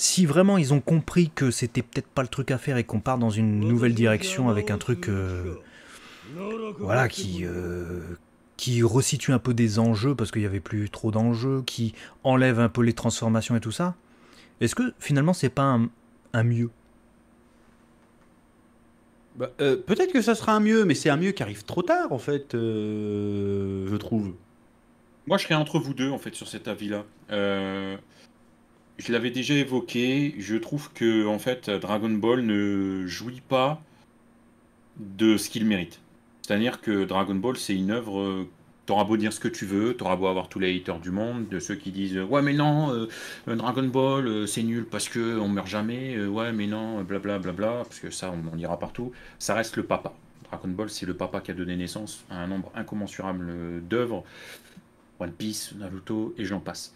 S1: si vraiment ils ont compris que c'était peut-être pas le truc à faire et qu'on part dans une nouvelle direction avec un truc euh, voilà qui euh, qui resitue un peu des enjeux parce qu'il n'y avait plus trop d'enjeux, qui enlève un peu les transformations
S3: et tout ça, est-ce que finalement c'est pas un, mieux bah, euh, Peut-être que ça sera un mieux, mais c'est un mieux qui arrive trop tard en fait, je trouve.
S2: Moi je serais entre vous deux en fait sur cet avis-là je l'avais déjà évoqué, je trouve que en fait Dragon Ball ne jouit pas de ce qu'il mérite. C'est-à-dire que Dragon Ball c'est une œuvre euh, T'auras beau dire ce que tu veux, t'auras beau avoir tous les haters du monde, de ceux qui disent ouais mais non, euh, Dragon Ball euh, c'est nul parce que on meurt jamais, ouais mais non, blablabla, bla, parce que ça on en ira partout. Ça reste le papa. Dragon Ball c'est le papa qui a donné naissance à un nombre incommensurable d'œuvres, One Piece, Naruto et j'en passe.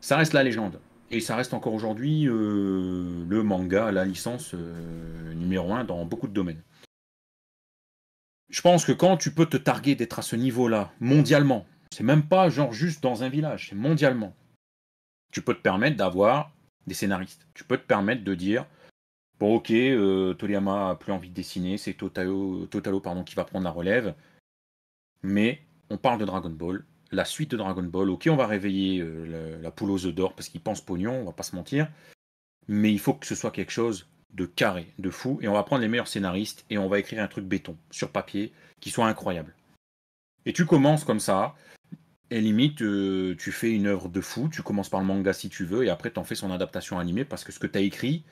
S2: Ça reste la légende. Et ça reste encore aujourd'hui euh, le manga, la licence euh, numéro un dans beaucoup de domaines. Je pense que quand tu peux te targuer d'être à ce niveau-là, mondialement, c'est même pas genre juste dans un village, c'est mondialement, tu peux te permettre d'avoir des scénaristes. Tu peux te permettre de dire bon ok, euh, Toriyama a plus envie de dessiner, c'est Totalo, pardon, qui va prendre la relève, mais on parle de Dragon Ball, la suite de Dragon Ball. Ok, on va réveiller euh, la, la, aux œufs d'or parce qu'il pense pognon, on va pas se mentir. Mais il faut que ce soit quelque chose de carré, de fou, et on va prendre les meilleurs scénaristes et on va écrire un truc béton sur papier qui soit incroyable. Et tu commences comme ça, et limite, euh, tu fais une œuvre de fou, tu commences par le manga si tu veux, et après t'en fais son adaptation animée parce que ce que tu as écrit,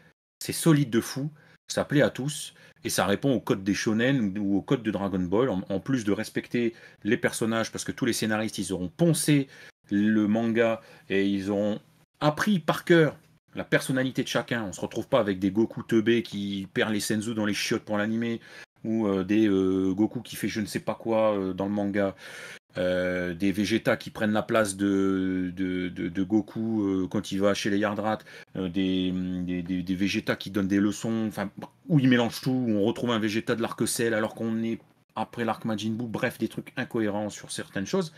S2: c'est solide de fou, ça plaît à tous et ça répond au code des shonen ou au code de Dragon Ball. En, plus de respecter les personnages, parce que tous les scénaristes, ils auront poncé le manga et ils auront appris par cœur la personnalité de chacun. On ne se retrouve pas avec des Goku teubés qui perdent les Senzu dans les chiottes pour l'animer, ou euh, des euh, Goku qui fait je ne sais pas quoi euh, dans le manga. Euh, des végétas qui prennent la place de, de, Goku euh, quand il va chez les Yardrat, euh, des, des, qui donnent des leçons, enfin, où ils mélangent tout, on retrouve un végéta de l'arc Cell alors qu'on est après l'arc Majin bref, des trucs incohérents sur certaines choses.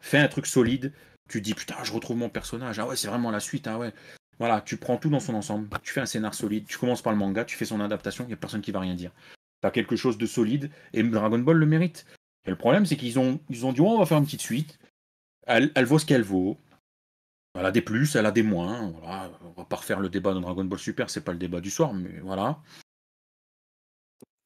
S2: Fais un truc solide, tu dis putain, je retrouve mon personnage, ah ouais, c'est vraiment la suite, ah ouais. Voilà, tu prends tout dans son ensemble, tu fais un scénar solide, tu commences par le manga, tu fais son adaptation, il n'y a personne qui va rien dire. tu as quelque chose de solide et Dragon Ball le mérite. Et le problème, c'est qu'ils ont, ils ont dit oh, on va faire une petite suite. Elle, vaut ce qu'elle vaut. Elle a des plus, elle a des moins. Voilà. On va pas refaire le débat de Dragon Ball Super, c'est pas le débat du soir, mais voilà.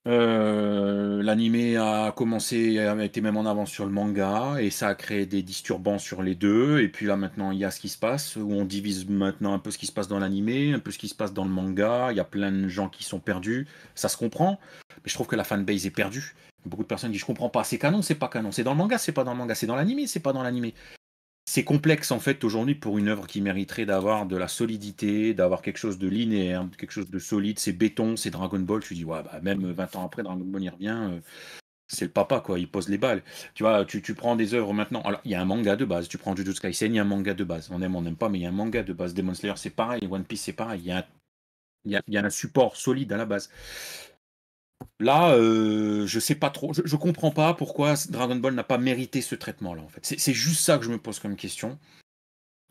S2: Euh, l'anime a commencé, a été même en avance sur le manga, et ça a créé des disturbances sur les deux. Et puis là maintenant, il y a ce qui se passe, où on divise maintenant un peu ce qui se passe dans l'anime, un peu ce qui se passe dans le manga. Il y a plein de gens qui sont perdus, ça se comprend, mais je trouve que la fanbase est perdue. Beaucoup de personnes disent je comprends pas, c'est canon, c'est pas canon, c'est dans le manga, c'est pas dans le manga, c'est dans l'animé, c'est pas dans l'animé. C'est complexe en fait aujourd'hui pour une œuvre qui mériterait d'avoir de la solidité, d'avoir quelque chose de linéaire, quelque chose de solide, c'est béton, c'est Dragon Ball, tu dis ouais bah, même 20 ans après Dragon Ball il revient, euh, c'est le papa quoi, il pose les balles. Tu vois, tu, prends des œuvres maintenant, alors il y a un manga de base, tu prends Jujutsu Kaisen, il y a un manga de base, on aime, on n'aime pas, mais il y a un manga de base, Demon Slayer c'est pareil, One Piece c'est pareil, il y, a, il y, a un support solide à la base. Là, euh, je sais pas trop, je, comprends pas pourquoi Dragon Ball n'a pas mérité ce traitement-là, en fait. C'est juste ça que je me pose comme question.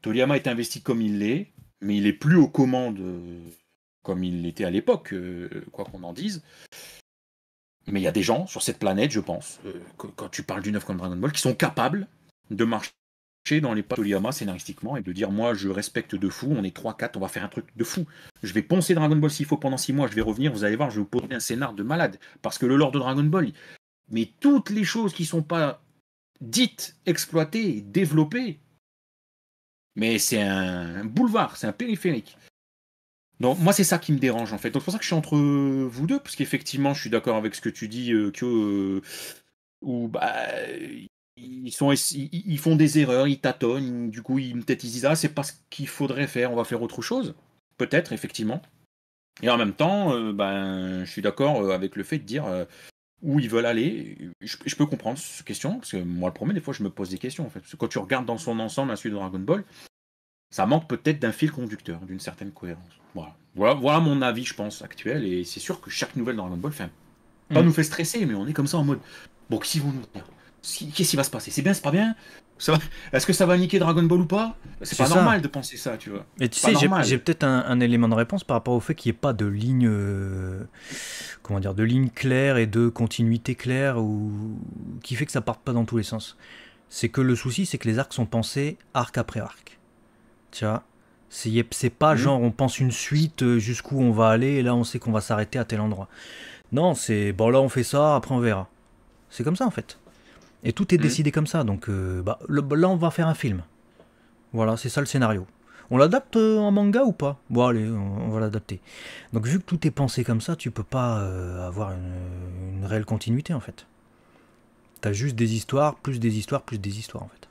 S2: Toriyama est investi comme il l'est, mais il est plus aux commandes euh, comme il l'était à l'époque, euh, quoi qu'on en dise. Mais il y a des gens sur cette planète, je pense, quand tu parles d'une œuvre comme Dragon Ball, qui sont capables de marcher dans les au scénaristiquement et de dire moi je respecte de fou, on est 3-4, on va faire un truc de fou. Je vais poncer Dragon Ball s'il faut pendant 6 mois, je vais revenir, vous allez voir, je vais vous poser un scénar de malade. Parce que le lore de Dragon Ball, mais toutes les choses qui sont pas dites, exploitées, développées, mais c'est un boulevard, c'est un périphérique. Donc moi c'est ça qui me dérange en fait. Donc c'est pour ça que je suis entre vous deux, parce qu'effectivement je suis d'accord avec ce que tu dis, que euh, euh, ou bah ils, sont, ils, font des erreurs, ils tâtonnent, du coup, ils, peut-être ils disent Ah, c'est pas ce qu'il faudrait faire, on va faire autre chose. Peut-être, effectivement. Et en même temps, euh, ben, je suis d'accord euh, avec le fait de dire euh, où ils veulent aller. Je, peux comprendre cette question, parce que moi, le premier, des fois, je me pose des questions. En fait. quand tu regardes dans son ensemble la suite de Dragon Ball, ça manque peut-être d'un fil conducteur, d'une certaine cohérence. Voilà. voilà. mon avis, je pense, actuel. Et c'est sûr que chaque nouvelle Dragon Ball, fait. pas mm. nous fait stresser, mais on est comme ça en mode Bon, qu'est-ce qu'ils vont nous dire qu'est-ce qui va se passer C'est bien, c'est pas bien Est-ce que ça va niquer Dragon Ball ou pas C'est pas normal de penser ça, tu vois. Et tu sais, j'ai
S1: peut-être un, élément de réponse par rapport au fait qu'il n'y ait pas de ligne, euh, comment dire, de ligne claire et de continuité claire ou qui fait que ça parte pas dans tous les sens. C'est que le souci, c'est que les arcs sont pensés arc après arc. Tu vois c'est pas mmh. genre on pense une suite euh, jusqu'où on va aller et là on sait qu'on va s'arrêter à tel endroit. Non, c'est bon là on fait ça, après on verra. C'est comme ça en fait. Et tout est mm. décidé comme ça. Donc euh, bah, bah, là, on va faire un film. Voilà, c'est ça le scénario. On l'adapte euh, en manga ou pas Bon, allez, on, va l'adapter. Donc, vu que tout est pensé comme ça, tu peux pas euh, avoir une, réelle continuité en fait. as juste des histoires, plus des histoires, plus des histoires en fait.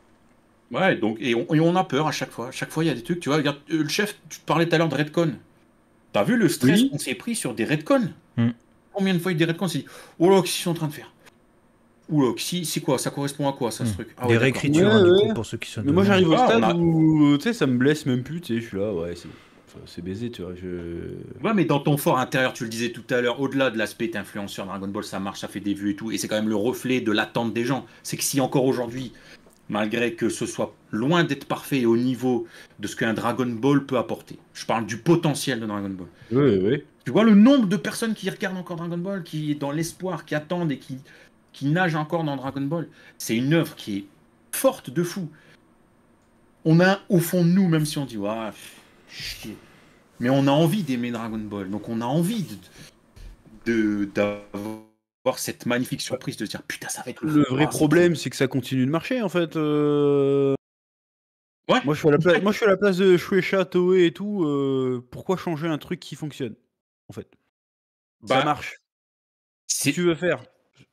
S2: Ouais, donc, et on, a peur à chaque fois. chaque fois, il y a des trucs, tu vois. Regarde, le chef, tu parlais tout à l'heure de Redcon. T'as vu le stress qu'on s'est pris sur des Redcon hmm. Combien de fois il y a des Redcon s'est dit Oh là, qu'est-ce qu'ils sont en train de faire Oula, c'est quoi Ça correspond à quoi ça, ce hmm. truc ah Des réécritures, hein, du pour ceux qui sont. moi, j'arrive au ah, stade
S3: où, tu sais, ça me blesse même plus, tu sais, je suis là, ouais, c'est baisé, tu vois. Ouais, mais dans ton fort intérieur, tu le disais tout à l'heure, au-delà de l'aspect
S2: influenceur Dragon Ball, ça marche, ça fait des vues et tout, et c'est quand même le reflet de l'attente des gens. C'est que si encore aujourd'hui, malgré que ce soit loin d'être parfait au niveau de ce qu'un Dragon Ball peut apporter, je parle du potentiel de Dragon Ball. Oui, oui. Tu vois le nombre de personnes qui regardent encore Dragon Ball, qui est dans l'espoir, qui attendent et qui, qui nage encore dans Dragon Ball. C'est une œuvre qui est forte de fou. On a au fond de nous, même si on dit, wa, chier. Mais on a envie d'aimer Dragon Ball. Donc on a envie de, d'avoir cette magnifique surprise de se dire, putain, ça va être le, le vrai problème,
S3: c'est que ça continue de marcher, en fait. Euh. Moi, je suis à la place, de Shueisha, Toei et tout. Euh, pourquoi changer un truc qui fonctionne, en fait Ça bah, marche. Si tu veux faire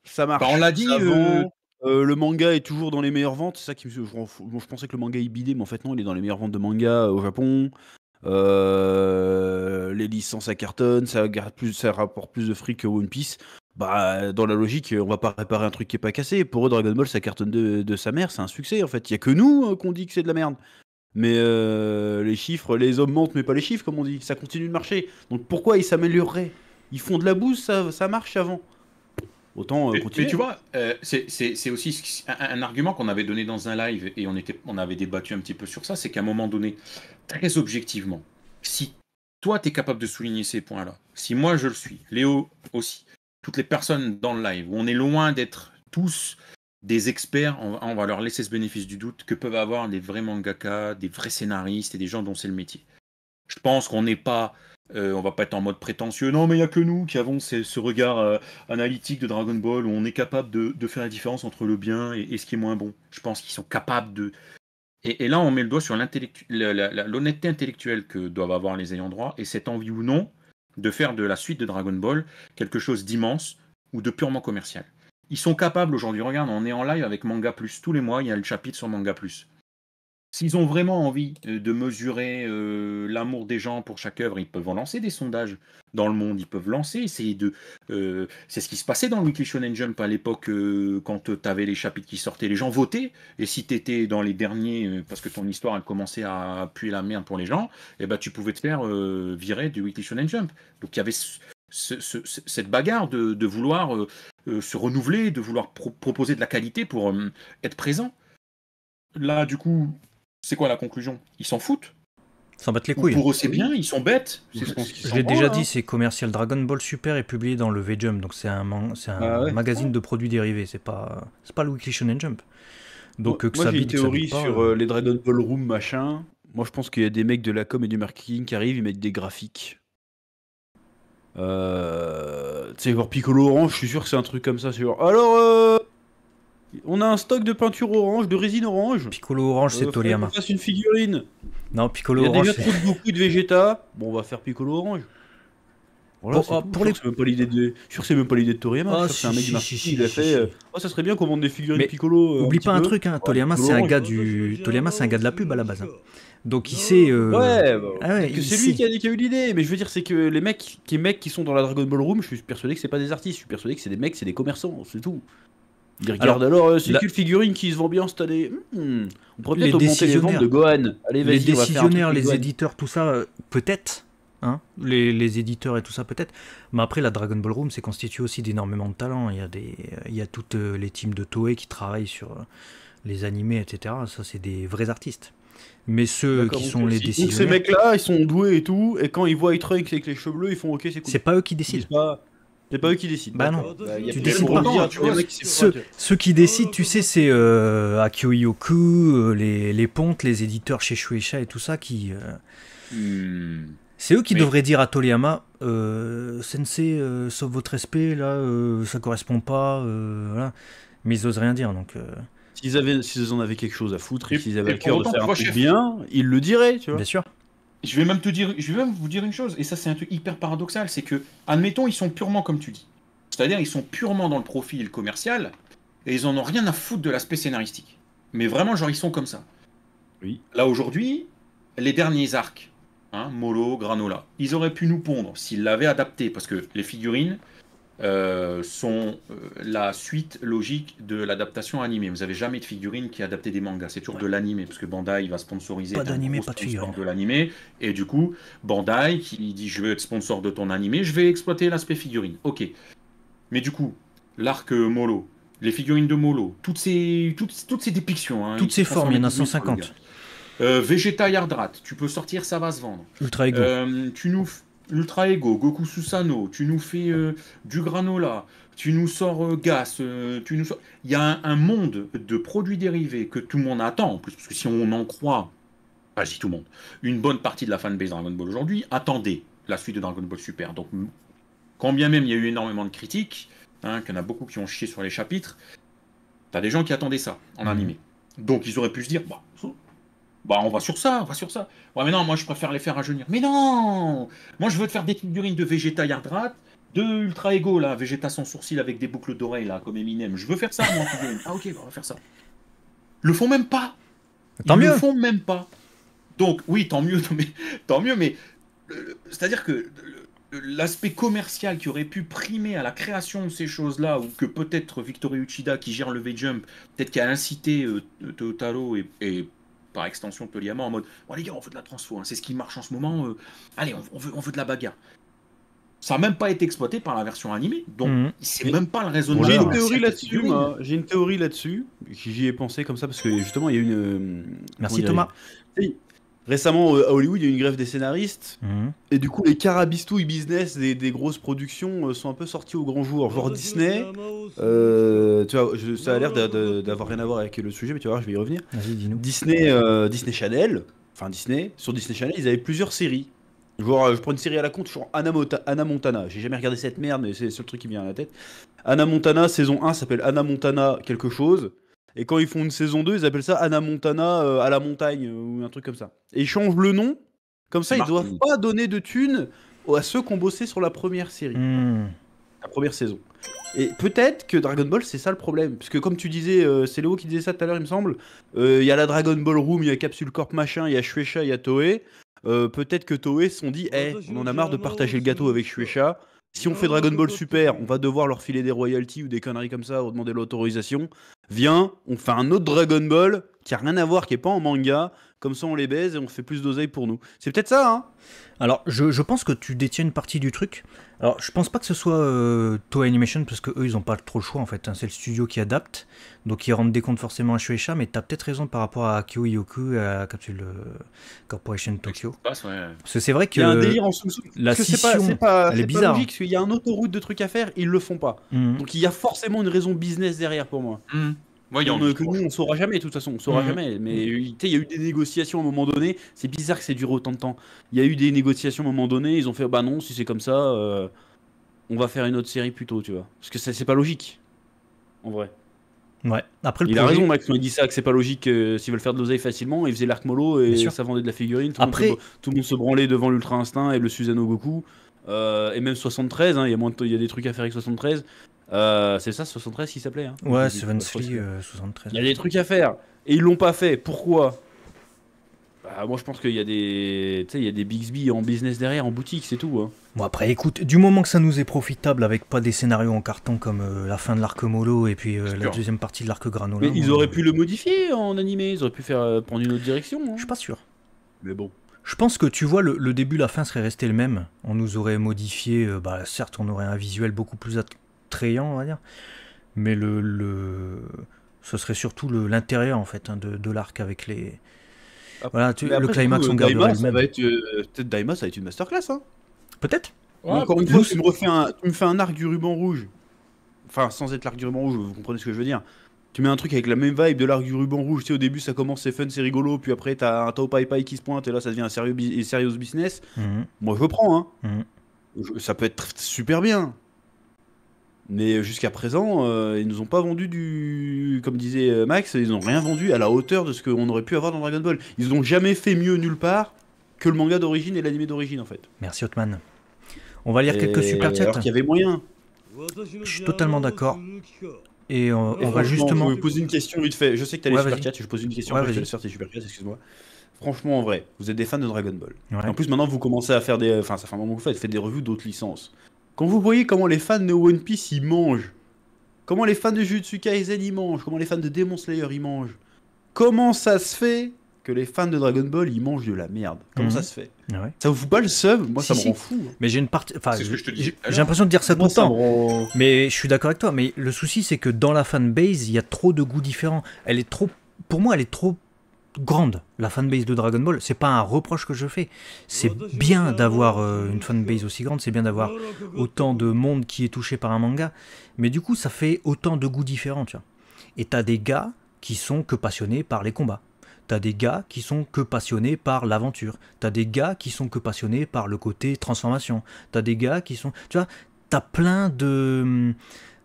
S3: ça marche. Bah, on l'a dit, euh, euh, le manga est toujours dans les meilleures ventes. ça qui je, pensais que le manga est bidé, mais en fait non, il est dans les meilleures ventes de manga euh, au Japon. les licences à carton, ça, plus, ça rapporte plus de fric que One Piece. Bah, dans la logique, on va pas réparer un truc qui est pas cassé. Pour eux, Dragon Ball, ça cartonne de, sa mère, c'est un succès en fait. Il y a que nous qu'on dit que c'est de la merde. Mais les chiffres, les hommes mentent, mais pas les chiffres, comme on dit. Ça continue de marcher. Donc pourquoi ils s'amélioreraient Ils font de la bouse, ça marche avant. Autant euh, Mais tu vois,
S2: euh, c'est aussi un, argument qu'on avait donné dans un live et on, était, on avait débattu un petit peu sur ça, c'est qu'à un moment donné, très objectivement, si toi tu es capable de souligner ces points-là, si moi je le suis, Léo aussi, toutes les personnes dans le live, on est loin d'être tous des experts, on, va leur laisser ce bénéfice du doute que peuvent avoir des vrais mangaka, des vrais scénaristes et des gens dont c'est le métier. Je pense qu'on n'est pas on euh, on va pas être en mode prétentieux. Non, mais il n'y a que nous qui avons ce regard euh, analytique de Dragon Ball où on est capable de, faire la différence entre le bien et, ce qui est moins bon. Je pense qu'ils sont capables de. Et, là, on met le doigt sur l'honnêteté intellectuelle que doivent avoir les ayants droit et cette envie ou non de faire de la suite de Dragon Ball quelque chose d'immense ou de purement commercial. Ils sont capables aujourd'hui. Regarde, on est en live avec Manga Plus tous les mois. Il y a le chapitre sur Manga Plus. S'ils ont vraiment envie de mesurer euh, l'amour des gens pour chaque œuvre, ils peuvent en lancer des sondages dans le monde, ils peuvent lancer, essayer de... Euh, c'est ce qui se passait dans le Weekly Shonen Jump à l'époque, euh, quand tu avais les chapitres qui sortaient, les gens votaient, et si tu étais dans les derniers, parce que ton histoire, a commençait à puer la merde pour les gens, eh ben, tu pouvais te faire virer du Weekly Shonen Jump. Donc il y avait cette bagarre de, vouloir se renouveler, de vouloir proposer de la qualité pour être présent. Là, du coup, c'est quoi la conclusion Ils s'en foutent S'en battent les couilles. pour hein. eux, c'est bien, ils sont bêtes. je, l'ai déjà dit,
S1: c'est commercial. Dragon Ball Super est publié dans le V-Jump, donc
S3: c'est un, ah
S1: magazine de produits dérivés, c'est pas, c'est pas le Weekly Shonen Jump. Donc, moi, euh, moi j'ai une théorie sur euh.
S3: Euh, les Dragon Ball Room machin. Moi, je pense qu'il y a des mecs de la com et du marketing qui arrivent, ils mettent des graphiques. Euh... Tu sais, voir Piccolo Orange, je suis sûr que c'est un truc comme ça. Genre, alors, euh, on a un stock de peinture orange, de résine orange. Piccolo orange, c'est euh, Toliama. On fasse une figurine. Non, Piccolo orange. Il y a déjà trop de beaucoup de Vegeta. Bon, on va faire Piccolo orange. pour, euh, les... c'est même pas l'idée de sûr c'est même pas l'idée de Toriyama ah, si, un mec si, il a fait euh, oh, ça serait bien qu'on monte des figurines Piccolo oublie pas un truc hein, Toriyama c'est un gars du c'est un
S1: gars de la pub à la base hein. Donc il sait. Ouais, bah, ah c'est lui
S3: qui a, eu l'idée. Mais je veux dire, c'est que les mecs, les mecs qui sont dans la Dragon Ball Room, je suis persuadé que c'est pas des artistes. Je suis persuadé que c'est des mecs, c'est des commerçants, c'est tout regarde alors, euh, c'est une figurine qui se vend bien cette année hmm. On pourrait peut-être les ventes de Gohan. les décisionnaires, les
S1: éditeurs, tout ça, euh, peut-être. Hein les, éditeurs et tout ça peut-être. Mais après, la Dragon Ball Room c'est constitué aussi d'énormément de talents. Il y, a des, il y a toutes euh, les teams de Toei qui travaillent sur les animés, etc. Ça, c'est des vrais artistes. Mais ceux qui sont les décisionnaires. Ces mecs-là,
S3: ils sont doués et tout, et quand ils voient Itroy avec les cheveux bleus, ils font OK, c'est cool. C'est pas eux qui décident. pas, c'est pas eux qui décident. Bah non. Bah, tu décides pas.
S1: ceux, qui décident, tu sais, c'est euh, Yoku, euh, les, les pontes, les éditeurs chez Shueisha et tout ça qui. Euh, hmm. C'est eux qui devraient dire à Toriyama euh, Sensei, euh, sauf votre respect, là, euh, ça correspond pas. Euh, Mais ils osent rien dire donc.
S3: S'ils, avaient, s'ils en avaient quelque chose à foutre s'ils avaient le cœur de faire un truc bien, ils le diraient, tu vois. Bien sûr je vais même te
S2: dire, je vais vous dire une chose, et ça c'est un truc hyper paradoxal, c'est que, admettons, ils sont purement comme tu dis. C'est-à-dire, ils sont purement dans le profil commercial, et ils en ont rien à foutre de l'aspect scénaristique. Mais vraiment, genre, ils sont comme ça. Oui. Là, aujourd'hui, les derniers arcs, hein, Molo, Granola, ils auraient pu nous pondre s'ils l'avaient adapté, parce que les figurines, euh, sont euh, la suite logique de l'adaptation animée. Vous n'avez jamais de figurine qui est adaptée des mangas, c'est toujours de l'animé, parce que Bandai va sponsoriser pas d'animé, pas de, de l'animé, et du coup Bandai qui dit je veux être sponsor de ton animé, je vais exploiter l'aspect figurine. Ok. Mais du coup, l'arc Molo, les figurines de Molo, toutes ces, toutes, toutes ces dépictions. Hein, toutes ces formes, il y en a 150. Euh, Vegeta Yardrat, tu peux sortir, ça va se vendre. Ultra Ego. Euh, tu nous, Ultra Ego, Goku Susano, tu nous fais euh, du granola, tu nous sors euh, Gas, euh, tu nous sors... Il y a un, monde de produits dérivés que tout le monde attend, en plus, parce que si on en croit, pas si tout le monde, une bonne partie de la fanbase Dragon Ball aujourd'hui, attendez la suite de Dragon Ball Super. Donc, quand bien même il y a eu énormément de critiques, hein, qu'il y en a beaucoup qui ont chié sur les chapitres, t'as des gens qui attendaient ça en mhm. animé. Donc, ils auraient pu se dire, bah, bah, on va sur ça, on va sur ça. Ouais, mais non, moi, je préfère les faire rajeunir. Mais non Moi, je veux te faire des figurines de Vegeta Yardrat, de Ultra Ego, là, Vegeta sans sourcil avec des boucles d'oreilles, là, comme Eminem. Je veux faire ça, moi, Ah, ok, bah, on va faire ça. Le font même pas. Tant Ils mieux. Le font même pas. Donc, oui, tant mieux, mais, tant mieux, mais euh, c'est-à-dire que euh, l'aspect commercial qui aurait pu primer à la création de ces choses-là, ou que peut-être Victory Uchida qui gère le V-Jump, peut-être qui a incité euh, Totaro et par extension Peliamant en mode Ouais les gars, on veut de la transfo, hein, c'est ce qui marche en ce moment, euh, allez, on, veut, on veut de la bagarre. Ça n'a même pas été exploité par la version animée, donc mhm. c'est même pas le raisonnement. J'ai une théorie là-dessus,
S3: J'ai une théorie là-dessus. J'y ai pensé comme ça parce que justement, il y a une. Euh, Merci Thomas. Récemment, euh, à Hollywood, il y a eu une grève des scénaristes. Mhm. Et du coup, les carabistouilles business des, grosses productions euh, sont un peu sorties au grand jour. Genre Disney, euh, tu vois, je, ça a l'air d'avoir rien à voir avec le sujet, mais tu vas voir, je vais y revenir. Disney, Disney Channel, enfin Disney, sur Disney Channel, ils avaient plusieurs séries. Genre, je prends une série à la compte, genre Anna, Montana. J'ai jamais regardé cette merde, mais c'est le truc qui me vient à la tête. Anna Montana, saison 1, s'appelle Anna Montana quelque chose. Et quand ils font une saison 2, ils appellent ça Anna Montana euh, à la montagne euh, ou un truc comme ça. Et ils changent le nom. Comme ça, ils doivent pas donner de thunes à ceux qui ont bossé sur la première série. Hmm. La première saison. Et peut-être que Dragon Ball, c'est ça le problème. Parce que comme tu disais, euh, c'est Léo qui disait ça tout à l'heure, il me semble. Il y a la Dragon Ball Room, il y a Capsule Corp machin, il y a Shueisha, il y a Toei. peut-être que Toei se sont dit, hé, eh, on en a marre de oh partager le gâteau avec Shueisha. Si on fait Dragon Ball Super, on va devoir leur filer des royalties ou des conneries comme ça, ou demander l'autorisation. Viens, on fait un autre Dragon Ball qui a rien à voir, qui est pas en manga. Comme ça, on les baise et on fait plus d'oseille pour nous. C'est peut-être ça, hein Alors, je, je, pense que tu détiens une partie du truc. Alors, je pense pas que ce soit euh, Animation,
S1: parce que ils ont pas trop le choix, en fait. Hein. C'est le studio qui adapte, donc ils rendent des comptes forcément à Shueisha, mais t'as peut-être raison par rapport à Kyo à Capsule euh, Corporation Tokyo.
S2: Parce que
S1: c'est vrai que... Il y a un délire en sous La scission, pas, bizarre. logique,
S3: qu'il y a un autoroute de trucs à faire, ils le font pas. Mhm. Donc, il y a forcément une raison business derrière, pour moi. Mhm. Voyons. Que, nous, on saura jamais, de toute façon, on saura mm-hmm. jamais. Mais mm-hmm. il y a eu des négociations à un moment donné. C'est bizarre que c'est duré autant de temps. Il y a eu des négociations à un moment donné. Ils ont fait, bah non, si c'est comme ça, euh, on va faire une autre série plutôt, tu vois. Parce que c'est pas logique, en vrai. Ouais. Après, le il a raison, Max. quand il dit ça, que c'est pas logique. Euh, s'ils veulent faire de l'oseille facilement, ils faisaient l'arc mollo et ça vendait de la figurine. Tout Après, tout le monde se branlait devant l'Ultra Instinct et le Suzano Goku. Euh, et même 73, hein, il y, y, a des trucs à faire avec 73. Euh, c'est ça, 73 qui s'appelait hein. Ouais, Seven 73. Euh, il y a des trucs à faire, et ils l'ont pas fait. Pourquoi bah, moi, je pense qu'il y a des, il y a des Bixby en business derrière, en boutique, c'est tout. Hein.
S1: Bon après, écoute, du moment que ça nous est profitable avec pas des scénarios en carton comme la fin de l'arc Molo et puis la deuxième partie de l'arc Granola. Mais ils
S3: auraient pu le modifier en animé, ils auraient pu faire prendre une autre direction. Je suis pas sûr. Mais bon.
S1: Je pense que tu vois, le, début, la fin serait resté le même. On nous aurait modifié, euh, bah, certes, on aurait un visuel beaucoup plus attrayant, on va dire, mais le, ce serait surtout l'intérieur en fait hein,
S3: de, l'arc avec les. voilà, le climax, on garde le même. Euh, peut-être Daima, ça va être une masterclass. Hein. Peut-être. encore une fois, un, tu me fais un arc du ruban rouge. Enfin, sans être l'arc du ruban rouge, vous comprenez ce que je veux dire tu mets un truc avec la même vibe de l'arc du ruban rouge. Tu sais, au début, ça commence, c'est fun, c'est rigolo. Puis après, t'as un Tao Pai qui se pointe et là, ça devient un sérieux, serious business. Mhm. Moi, je prends. Hein. Mhm. ça peut être super bien. Mais jusqu'à présent, euh, ils nous ont pas vendu du. Comme disait euh, Max, ils ont rien vendu à la hauteur de ce qu'on aurait pu avoir dans Dragon Ball. Ils n'ont jamais fait mieux nulle part que le manga d'origine et l'anime d'origine, en fait.
S1: Merci, Otman. On va lire quelques super chats. Alors y avait
S3: moyen. Je suis totalement d'accord.
S1: Et on, va justement. Je vais poser une question
S3: vite fait. Je sais que tu as les super 4, je pose une question. je faire excuse-moi. Franchement, en vrai, vous êtes des fans de Dragon Ball. En plus, maintenant, vous commencez à faire des. Enfin, ça fait un moment que vous faites, faites des revues d'autres licences. Quand vous voyez comment les fans de One Piece ils mangent, comment les fans de Jutsu Kaisen ils mangent, comment les fans de Demon Slayer ils mangent, comment ça se fait que les fans de Dragon Ball ils mangent de la merde. Comment mhm. ça se fait ah Ça vous fout pas le seum Moi ça me rend fou. Hein.
S1: Mais j'ai une partie. Enfin, j'ai l'impression de dire ça tout le
S3: temps. Mais
S1: je suis d'accord avec toi. Mais le souci c'est que dans la fanbase il y a trop de goûts différents. Elle est trop. Pour moi elle est trop grande la fanbase de Dragon Ball c'est pas un reproche que je fais c'est bien d'avoir euh, une fanbase aussi grande c'est bien d'avoir autant de monde qui est touché par un manga mais du coup ça fait autant de goûts différents tu vois et t'as des gars qui sont que passionnés par les combats T'as des gars qui sont que passionnés par l'aventure. T'as des gars qui sont que passionnés par le côté transformation. T'as des gars qui sont. Tu vois, t'as plein de.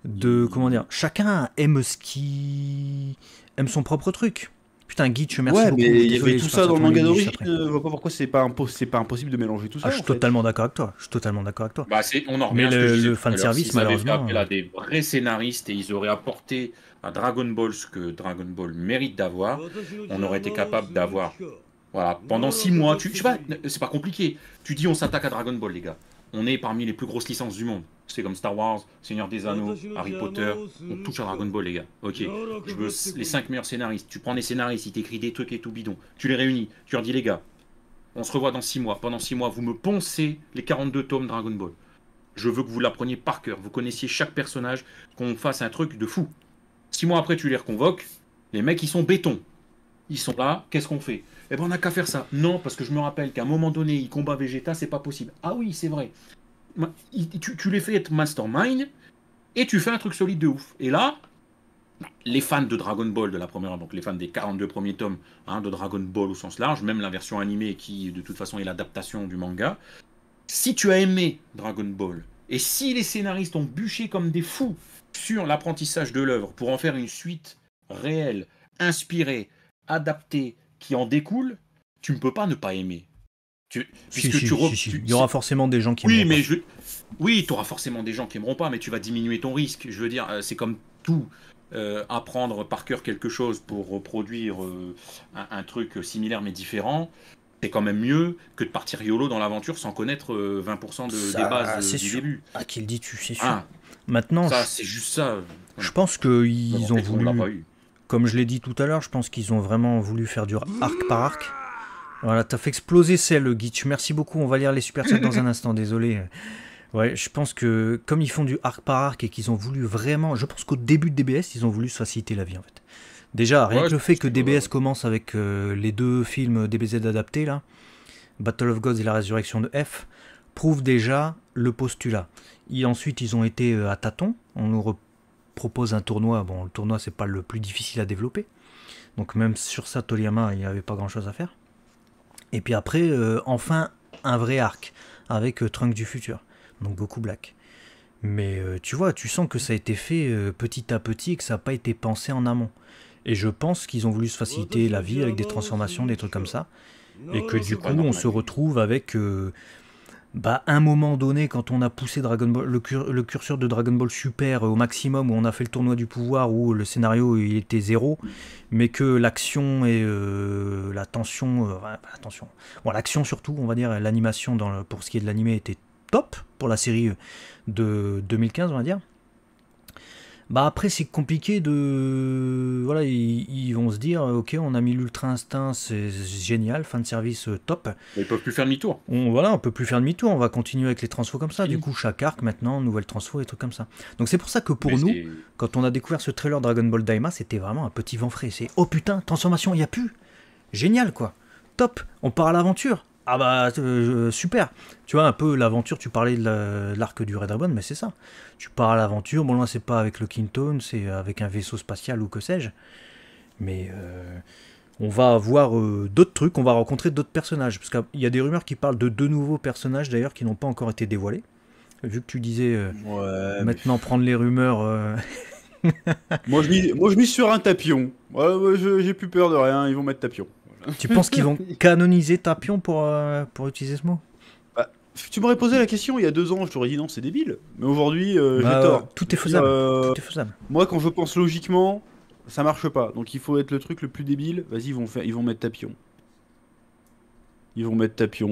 S1: De. Comment dire Chacun aime ce qui. aime son propre truc. Putain, Guy, je merci beaucoup. il y avait tout ça dans le manga d'origine.
S3: Je vois pas pourquoi c'est pas, impossible de mélanger tout ça. Ah, je suis totalement d'accord avec toi. Je suis totalement d'accord avec toi. Bah, on en revient mais le, fin fan service, malheureusement. Il a euh.
S2: des vrais scénaristes et ils auraient apporté à Dragon Ball ce que Dragon Ball mérite d'avoir, on aurait été capable d'avoir. Voilà, pendant six mois, tu, je sais pas, c'est pas compliqué. Tu dis on s'attaque à Dragon Ball, les gars. On est parmi les plus grosses licences du monde. C'est comme Star Wars, Seigneur des Anneaux, Harry Potter. On touche à Dragon Ball, les gars. Ok. Je veux les cinq meilleurs scénaristes. Tu prends les scénaristes, ils t'écrit des trucs et tout bidon. Tu les réunis. Tu leur dis, les gars, on se revoit dans six mois. Pendant six mois, vous me poncez les 42 tomes Dragon Ball. Je veux que vous l'appreniez par cœur, vous connaissiez chaque personnage, qu'on fasse un truc de fou. Six mois après, tu les reconvoques. Les mecs, ils sont béton. Ils sont là. Qu'est-ce qu'on fait Eh ben, on n'a qu'à faire ça. Non, parce que je me rappelle qu'à un moment donné, ils combattent Vegeta, c'est pas possible. Ah oui, c'est vrai. Tu, les fais être mastermind et tu fais un truc solide de ouf. Et là, les fans de Dragon Ball de la première, donc les fans des 42 premiers tomes hein, de Dragon Ball au sens large, même la version animée qui de toute façon est l'adaptation du manga, si tu as aimé Dragon Ball, et si les scénaristes ont bûché comme des fous sur l'apprentissage de l'œuvre pour en faire une suite réelle, inspirée, adaptée, qui en découle, tu ne peux pas ne pas aimer. Il y aura
S1: forcément des gens qui oui, mais
S2: pas. Oui, tu auras forcément des gens qui aimeront pas, mais tu vas diminuer ton risque. Je veux dire, euh, c'est comme tout. Euh, apprendre par cœur quelque chose pour reproduire euh, un, truc similaire mais différent, c'est quand même mieux que de partir YOLO dans l'aventure sans connaître 20% de, des bases ah, du début. Ah, qu'il dit tu, c'est hein. sûr. Maintenant, ça, c'est juste ça.
S1: Je pense qu'ils ont voulu. comme je l'ai dit tout à l'heure, je pense qu'ils ont vraiment voulu faire du arc par arc. Voilà, t'as fait exploser celle, Gitch. Merci beaucoup. On va lire les super chats dans un instant. Désolé. Ouais, je pense que comme ils font du arc par arc et qu'ils ont voulu vraiment, je pense qu'au début de DBS, ils ont voulu faciliter la vie en fait. Déjà, rien que le fait que, DBS commence avec euh, les deux films DBZ adaptés là, Battle of Gods et la résurrection de F, prouve déjà le postulat. Et ensuite, ils ont été euh, à tâtons. On nous propose un tournoi. Bon, le tournoi, c'est pas le plus difficile à développer. Donc même sur ça, Toliyama, il n'y avait pas grand-chose à faire. Et puis après, euh, enfin, un vrai arc avec euh, Trunk du futur, donc Goku Black. Mais tu vois, tu sens que ça a été fait petit à petit et que ça n'a pas été pensé en amont. Et je pense qu'ils ont voulu se faciliter la vie avec des transformations, des trucs comme ça. Et que du coup, on se retrouve avec bah, un moment donné, quand on a poussé Dragon Ball, le, curseur de Dragon Ball Super euh, au maximum, où on a fait le tournoi du pouvoir, où le scénario il était zéro, mais que l'action et euh, la tension, euh, attention, bon, l'action surtout, on va dire, l'animation pour ce qui est de l'animé était top pour la série de 2015, on va dire. Bah après c'est compliqué de voilà ils, vont se dire ok on a mis l'ultra instinct c'est génial fin de service euh, top.
S2: Mais ne peuvent plus faire demi-tour.
S1: On voilà on peut plus faire demi-tour on va continuer avec les transfos comme ça du coup chaque arc maintenant nouvelle transfo et trucs comme ça. Donc c'est pour ça que pour nous quand on a découvert ce trailer Dragon Ball Daima c'était vraiment un petit vent frais c'est oh putain transformation il y a plus génial quoi top on part à l'aventure ah bah euh, super. Tu vois un peu l'aventure, tu parlais de l'arc du Red Ribbon, mais c'est ça. Tu pars à l'aventure, bon là c'est pas avec le Kington, c'est avec un vaisseau spatial ou que sais-je. Mais euh, on va voir euh, d'autres trucs, on va rencontrer d'autres personnages. Parce qu'il y a des rumeurs qui parlent de deux nouveaux personnages d'ailleurs qui n'ont pas encore été dévoilés. Vu que tu disais maintenant prendre les
S3: rumeurs... moi, je mise, moi je sur un tapion. J'ai plus peur de rien, ils vont mettre tapion. Tu penses qu'ils vont
S1: canoniser Tapion pour, euh, pour utiliser ce mot
S3: bah, Tu m'aurais posé la question il y a deux ans, je t'aurais dit non, c'est débile. Mais aujourd'hui, euh, j'ai bah, tort. Euh, tout est, faisable. Moi, quand je pense logiquement, ça marche pas. Donc il faut être le truc le plus débile. Vas-y, ils vont, faire, ils vont mettre Tapion. Ils vont mettre Tapion,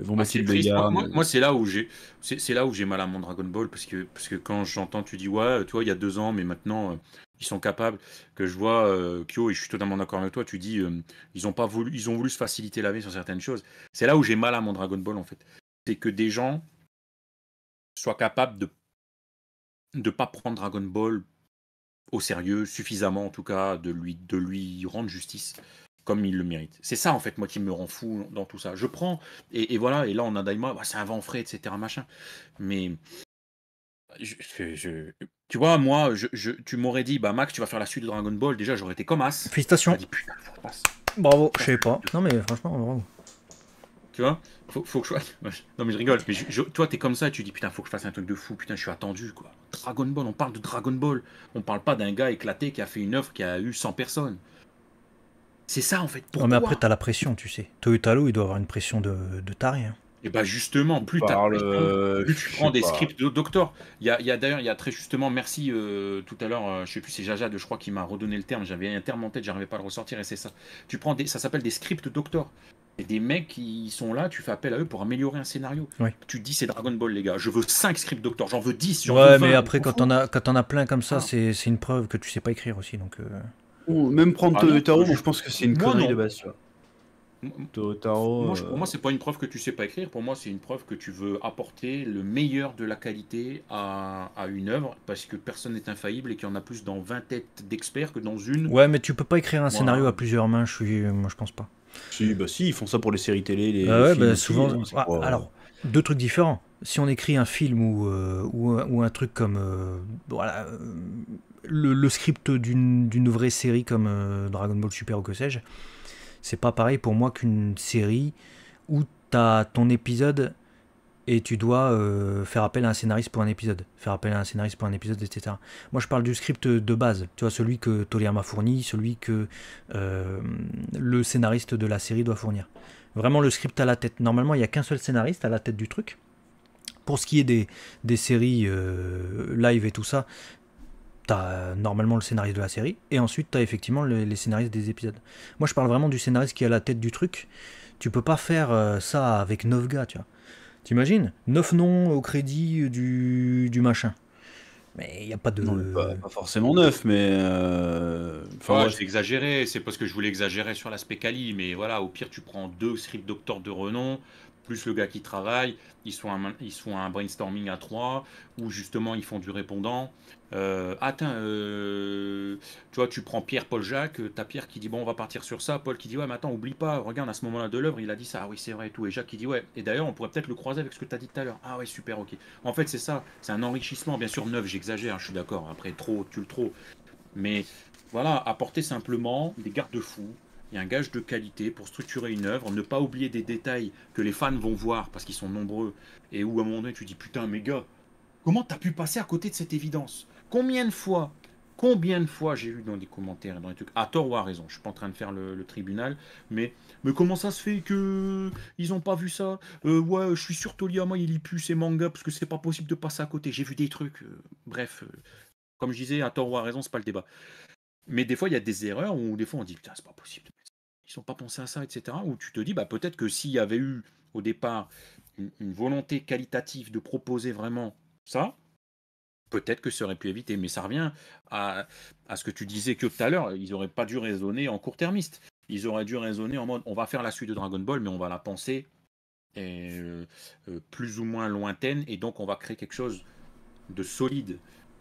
S3: ils vont bah, mettre le Moi, moi, c'est
S2: là où j'ai, c'est là où j'ai mal à mon Dragon Ball parce que parce que quand j'entends, tu dis ouais, toi, il y a deux ans, mais maintenant sont capables. Que je vois, euh, Kyo, et je suis totalement d'accord avec toi, tu dis, euh, ils, ont pas voulu, ils ont voulu se faciliter la vie sur certaines choses. C'est là où j'ai mal à mon Dragon Ball, en fait. C'est que des gens soient capables de ne pas prendre Dragon Ball au sérieux, suffisamment en tout cas, de lui, de lui rendre justice comme il le mérite. C'est ça en fait moi qui me rend fou dans tout ça. Je prends et, voilà et là on a Daima, bah, c'est un vent frais etc machin. Mais je, tu vois, moi, je, tu m'aurais dit, bah Max, tu vas faire la suite de Dragon Ball. Déjà, j'aurais été comme As. Félicitations.
S1: Bravo, je sais pas. Non, mais franchement, bravo.
S2: Tu vois faut, faut que je Non, mais je rigole. Mais toi, t'es comme ça, tu dis putain, faut que je fasse un truc de fou. Putain, je suis attendu, quoi. Dragon Ball, on parle de Dragon Ball. On parle pas d'un gars éclaté qui a fait une œuvre qui a eu 100 personnes.
S1: C'est ça, en fait. Pourquoi non, mais après, t'as la pression, tu sais. Toyotalo, il doit avoir une pression de, de taré. Hein.
S2: Et eh bah ben, justement, plus, tard, tu prends des scripts de doctor. Il y a, d'ailleurs, il y a très justement, merci euh, tout à l'heure, euh, je sais plus, c'est Jaja, de, je crois, qui m'a redonné le terme. J'avais un terme en tête, j'arrivais pas à le ressortir, et c'est ça. Tu prends des, ça s'appelle des scripts doctor. Et des mecs qui sont là, tu fais appel à eux pour améliorer un scénario. Tu dis c'est Dragon Ball les gars, je veux 5 scripts doctor, j'en veux 10. sur ouais, mais après quand t'en
S1: as quand on a plein comme ça, ah. c'est une preuve que tu sais pas écrire aussi donc. Euh.
S2: Ou même prendre ah ta Taro, je pense que c'est une connerie de base
S3: moi, pour moi, euh,
S2: c'est pas une preuve que tu sais pas écrire. Pour moi, c'est une preuve que tu veux apporter le meilleur de la qualité à, à une œuvre parce que personne n'est infaillible et qu'il y en a plus dans 20 têtes d'experts que dans une. Ouais, mais tu peux pas écrire un scénario
S1: à plusieurs mains. Je suis, moi, je pense pas.
S3: Si, bah si, ils font ça pour les séries télé, les. Bah ouais, bah souvent. Ah, alors,
S1: deux trucs différents. Si on écrit un film ou, euh, ou, un truc comme euh, voilà le, script d'une vraie série comme Dragon Ball Super ou que sais-je c'est pas pareil pour moi qu'une série où tu as ton épisode et tu dois euh, faire appel à un scénariste pour un épisode, faire appel à un scénariste pour un épisode, etc. Moi, je parle du script de base, tu vois, celui que Tolia m'a fourni, celui que euh, le scénariste de la série doit fournir. Vraiment le script à la tête. Normalement, il n'y a qu'un seul scénariste à la tête du truc. Pour ce qui est des, des séries euh, live et tout ça, euh, normalement le scénariste de la série, et ensuite t'as effectivement les, scénaristes des épisodes. Moi je parle vraiment du scénariste qui est à la tête du truc. Tu peux pas faire euh, ça avec 9 gars, tu vois. T'imagines neuf noms au crédit du, du machin.
S3: Mais il n'y a pas de. pas, forcément neuf, mais. Euh, enfin, j'ai exagéré, c'est parce que je voulais
S2: exagérer sur l'aspect Cali, mais voilà, au pire, tu prends deux scripts docteurs de renom, plus le gars qui travaille, ils sont un, brainstorming à trois, ou justement ils font du répondant. Euh, ah, euh, tu vois, tu prends Pierre, Paul, Jacques, euh, t'as Pierre qui dit bon, on va partir sur ça, Paul qui dit ouais, mais attends, oublie pas, regarde à ce moment-là de l'œuvre, il a dit ça, ah oui, c'est vrai et tout, et Jacques qui dit ouais, et d'ailleurs, on pourrait peut-être le croiser avec ce que as dit tout à l'heure, ah ouais, super, ok. En fait, c'est ça, c'est un enrichissement, bien sûr, neuf, j'exagère, je suis d'accord, après, trop, tu le trop, mais voilà, apporter simplement des garde-fous, y il a un gage de qualité pour structurer une œuvre, ne pas oublier des détails que les fans vont voir parce qu'ils sont nombreux et où à un moment donné tu dis putain mais gars, comment t'as pu passer à côté de cette évidence Combien de fois Combien de fois j'ai eu dans des commentaires, dans des trucs, à tort ou à raison, je suis pas en train de faire le, tribunal, mais, mais comment ça se fait que ils ont pas vu ça euh, Ouais, je suis sûr moi, il y plus ses mangas parce que c'est pas possible de passer à côté. J'ai vu des trucs, euh, bref, euh, comme je disais, à tort ou à raison, c'est pas le débat. Mais des fois, il y a des erreurs où des fois on dit putain, c'est pas possible ils n'ont pas pensé à ça, etc. Ou tu te dis, bah, peut-être que s'il y avait eu au départ une, volonté qualitative de proposer vraiment ça, peut-être que ça aurait pu éviter. Mais ça revient à, ce que tu disais que tout à l'heure, ils n'auraient pas dû raisonner en court-termiste. Ils auraient dû raisonner en mode, on va faire la suite de Dragon Ball, mais on va la penser euh, euh, plus ou moins lointaine, et donc on va créer quelque chose de solide.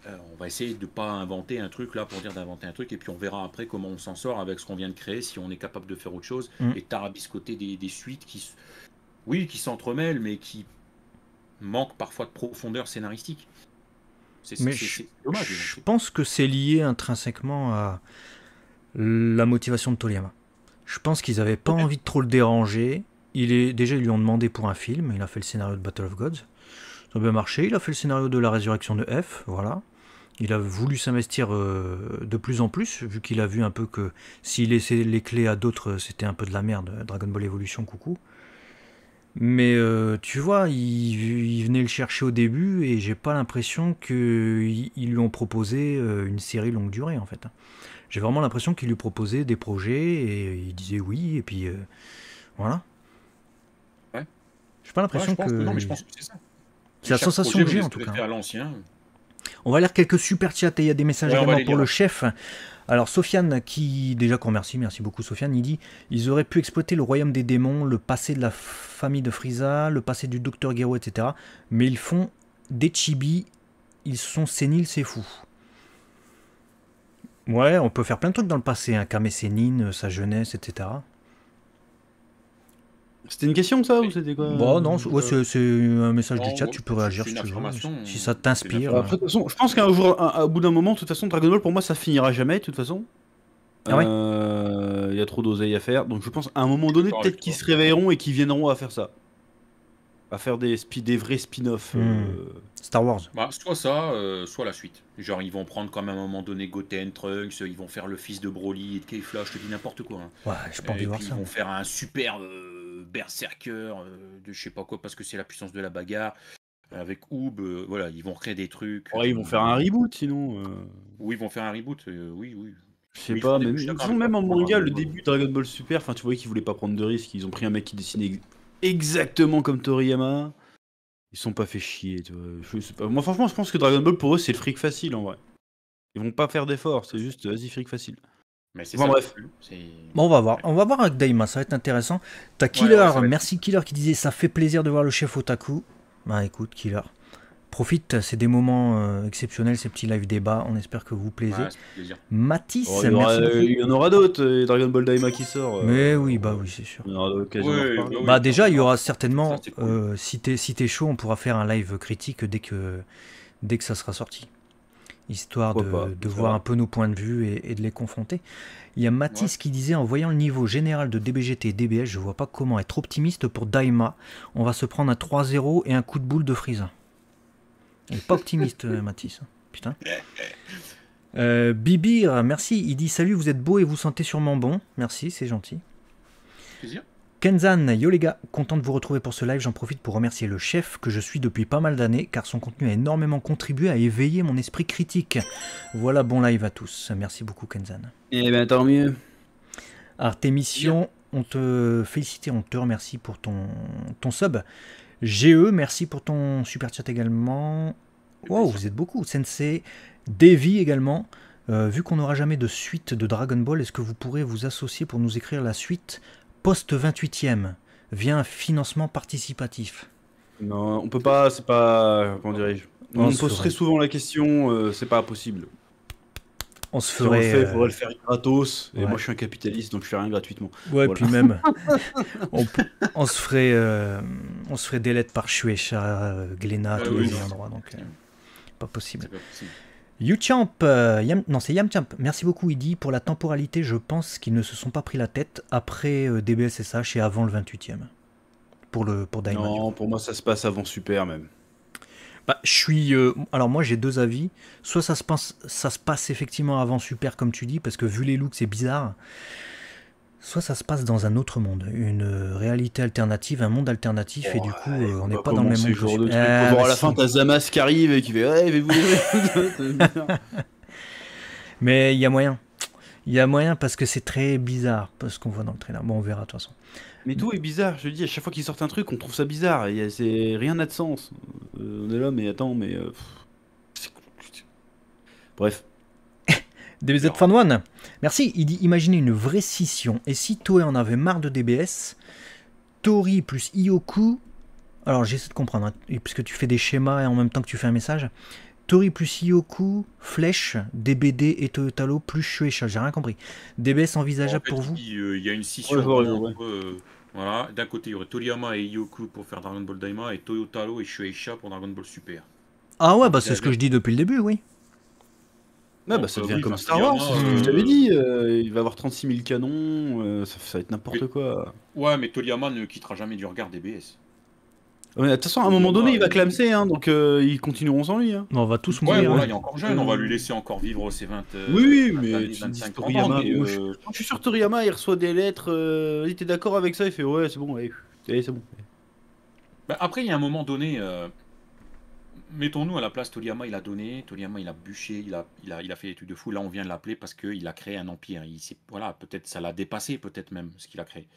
S2: Euh, on va essayer de ne pas inventer un truc là pour dire d'inventer un truc, et puis on verra après comment on s'en sort avec ce qu'on vient de créer, si on est capable de faire autre chose, et mm. et tarabiscoter des, des suites qui, oui, qui s'entremêlent, mais qui manquent parfois de profondeur scénaristique. C'est, dommage. Je hein.
S1: pense que c'est lié intrinsèquement à la motivation de Toliyama. Je pense qu'ils n'avaient pas envie de trop le déranger. Il est, déjà, ils lui ont demandé pour un film, il a fait le scénario de Battle of Gods. Ça a bien marché, il a fait le scénario de la résurrection de F, voilà il a voulu s'investir euh, de plus en plus, vu qu'il a vu un peu que s'il laissait les clés à d'autres, euh, c'était un peu de la merde. Euh, Dragon Ball Evolution, coucou. Mais tu vois, il, venait le chercher au début et j'ai pas l'impression qu'ils lui ont proposé une série longue durée en fait. J'ai vraiment l'impression qu'ils lui proposaient des projets et il disait oui et puis voilà. Ouais. J'ai pas l'impression que. Non, mais je pense que c'est ça.
S2: C'est la sensation que j'ai en tout cas.
S1: On va lire quelques super chats et il y a des messages également pour le chef. Alors Sofiane, qui déjà qu'on remercie, merci beaucoup Sofiane, il dit ils auraient pu exploiter le royaume des démons, le passé de la famille de Frieza, le passé du docteur Gero, etc. Mais ils font des chibis, ils sont séniles, c'est fou. Ouais, on peut faire plein de trucs dans le passé, un hein. sa jeunesse,
S3: etc. C'était une question ça ou c'était quoi Bon bah, non, euh, c'est un message du chat, tu peux réagir si tu veux, si ça t'inspire. Euh. je pense qu'un jour, au bout d'un moment, de toute façon, Dragon Ball pour moi ça finira jamais, de toute façon. Ah ouais. Euh, il y a trop d'oseilles à faire, donc je pense à un moment donné peut-être qu'ils se réveilleront et qu'ils viendront à faire ça, à faire des, des vrais spin-offs. Hmm. Star Wars.
S2: Bah, soit ça, soit la suite. Genre, ils vont prendre comme à un moment donné Goten, Trunks, ils vont faire le fils de Broly, et de Flash, je te dis n'importe quoi. Hein.
S3: Ouais, je pense envie voir ça. Ils vont
S2: faire un super berserker, euh, de je sais pas quoi, parce que c'est la puissance de la bagarre. Avec Oob, euh, voilà, ils vont créer des trucs. Ouais, ils vont faire un
S3: reboot sinon. Euh.
S2: Oui, ils vont faire un reboot, oui, oui.
S3: Je sais pas, mais même, même, même en manga, le début de Dragon Ball Super, enfin tu vois qu'ils voulaient pas prendre de risques, ils ont pris un mec qui dessinait exactement comme Toriyama. Ils sont pas fait chier, tu vois. pas. Moi franchement, je pense que Dragon Ball pour eux, c'est le fric facile en vrai. Ils vont pas faire d'efforts, c'est juste vas-y fric facile c'est bon, bref. Bon, on va
S1: voir. On va voir avec Daima, ça va être intéressant. T'as Killer, merci Killer qui disait ça fait plaisir de voir le chef Otaku. Bah écoute, Killer, profite, c'est des moments euh, exceptionnels, ces petits live débats. On espère que vous plaisez. Matisse. il, y en
S3: aura d'autres. Euh, Dragon Ball Daima qui sort. Euh. Mais oui, bah oui, c'est sûr. Bah, bah,
S1: déjà, il y aura certainement. si si t'es chaud, on pourra faire un live critique dès que dès que ça sera sorti histoire de, voir un peu nos points de vue et, de les confronter. Il y a Matisse qui disait en voyant le niveau général de DBGT et DBS, je vois pas comment être optimiste pour Daima. On va se prendre un 3-0 et un coup de boule de Frieza. pas optimiste, Mathis. Hein. Putain. Euh, Bibir, merci. Il dit Salut, vous êtes beau et vous sentez sûrement bon. Merci, c'est gentil. Kenzan, yo les gars, content de vous retrouver pour ce live, j'en profite pour remercier le chef que je suis depuis pas mal d'années car son contenu a énormément contribué à éveiller mon esprit critique. Voilà, bon live à tous, merci beaucoup Kenzan.
S3: Eh ben tant mieux.
S1: Artémission, on te félicite on te remercie pour ton, ton sub. GE, merci pour ton super chat également. Wow, vous êtes beaucoup. Sensei, Davy également. Euh, vu qu'on n'aura jamais de suite de Dragon Ball, est-ce que vous pourrez vous associer pour nous écrire la suite Poste 28e, via un financement participatif.
S3: Non, on peut pas, c'est pas. Comment dirais-je On, me se pose très souvent la question, euh, c'est pas possible. On se ferait. on il euh, faudrait le faire gratos. Et moi, je suis un capitaliste, donc je fais rien gratuitement. Ouais, puis même. on, se
S1: ferait, euh, on se ferait des lettres par Chuecha, Glénat, ah tous les endroits. Donc, pas possible. Pas possible. Youchamp, champ, euh, non c'est Yamchamp, merci beaucoup Idi pour la temporalité, je pense qu'ils ne se sont pas pris la tête après DBSSH euh, et avant le 28e. Pour le pour Non,
S3: pour moi ça se passe avant Super même.
S1: Bah, je suis euh, alors moi j'ai deux avis, soit ça se passe ça se passe effectivement avant Super comme tu dis parce que vu les looks c'est bizarre soit ça se passe dans un autre monde, une euh, réalité alternative, un monde alternatif, et du coup, euh, on n'est pas dans le même monde. Genre de truc, ah, bah à la fin,
S3: t'as Zamas qui arrive et qui fait Ouais, vous
S1: Mais il y a moyen. Il y a moyen parce que c'est très bizarre, ce qu'on voit dans le trailer. Bon, on verra de toute façon.
S3: Mais tout est bizarre, je dis, à chaque fois qu'il sort un truc, on trouve ça bizarre, et rien n'a de sens. Euh, on est là, mais attends, mais. Bref. DBZ Fan One.
S1: Merci. Il dit imaginez une vraie scission. Et si Toei en avait marre de DBS, Tori plus Ioku. Alors j'essaie de comprendre, hein, puisque tu fais des schémas et en même temps que tu fais un message. Tori plus Ioku, Flèche, DBD et Toyotalo plus Shueisha. J'ai rien compris. DBS envisageable pour vous
S2: euh, Il y a une scission. Euh, voilà, d'un côté il y aurait Toriyama et Ioku pour faire Dragon Ball Daima et Toyotaro et Shueisha pour Dragon Ball Super. Ah ouais, bah
S1: c'est ce que je dis depuis le début, oui.
S2: Ah bah, ça euh, devient comme Star Wars, c'est ce que je t'avais dit.
S3: Euh, il va avoir 36 000 canons, euh, ça, va être n'importe quoi.
S2: Ouais, mais Toriyama ne quittera jamais du regard des BS.
S3: De toute façon, à un moment donné, il va clamser, hein, donc ils continueront sans lui. Hein. on va tous mourir. Ouais, là, hein. il est encore jeune, on va lui
S2: mmh. laisser encore vivre ses 20 euh, Oui, mais tu dis Toriyama, Je
S3: suis sûr, Toriyama, il reçoit des lettres, euh, il était d'accord avec ça, il fait ouais, c'est bon, allez, c'est bon.
S2: Bah, après, il y a un moment donné, mettons-nous à la place, Toliama il a donné, Toliama il a bûché, il a, il a, il fait des de fou. Là, on vient de l'appeler parce qu'il a créé un empire. Il voilà, peut-être ça l'a dépassé, peut-être même ce qu'il a créé.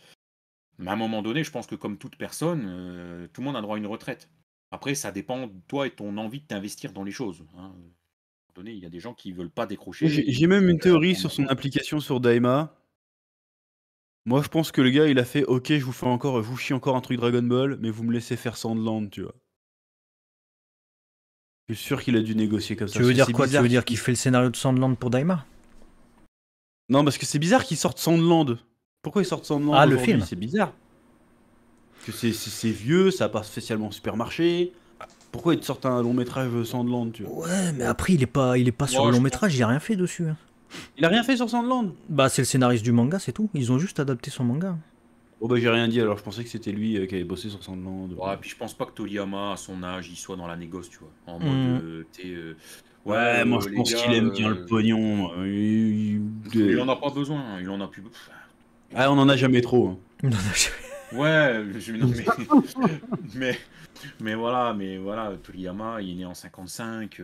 S2: Mais à un moment donné, je pense que comme toute personne, euh, tout le monde a droit à une retraite. Après, ça dépend de toi et ton envie de t'investir dans les choses. Hein. À un moment donné, il y a des gens qui ne veulent pas décrocher. J'ai même une euh, théorie sur son application
S3: sur Daima. Moi, je pense que le gars, il a fait OK, je vous fais encore, je vous chie encore un truc Dragon Ball, mais vous me laissez faire Sandland, tu vois. Je suis sûr qu'il a dû négocier comme ça. Tu veux dire quoi Tu veux dire qu'il fait le scénario de Sandland pour Daima Non, parce que c'est bizarre qu'il sorte Sandland. Pourquoi il sort Sandland Ah, le film C'est bizarre. Que c'est vieux, ça passe pas spécialement supermarché. Pourquoi il te sortent un long métrage Sandland tu vois Ouais, mais après, il est pas, il est pas sur le long
S1: métrage, il a rien fait dessus. Hein.
S3: Il a rien fait sur Sandland
S1: Bah, c'est le scénariste du manga, c'est tout. Ils ont juste adapté son manga.
S3: Oh bah j'ai rien dit alors je pensais que c'était lui euh, qui avait bossé sur Sandland. Ouais, euh. puis je pense pas que
S2: Toriyama à son âge il soit dans la négoce, tu vois. En mode hmm. euh, Ouais, moi je pense qu'il aime bien le
S3: pognon. il- en a
S2: pas besoin, hein. il en a plus.
S3: Ah, on en a jamais trop. hein.
S2: Ouais, mais... mais voilà, mais voilà, Toriyama, il est né en 55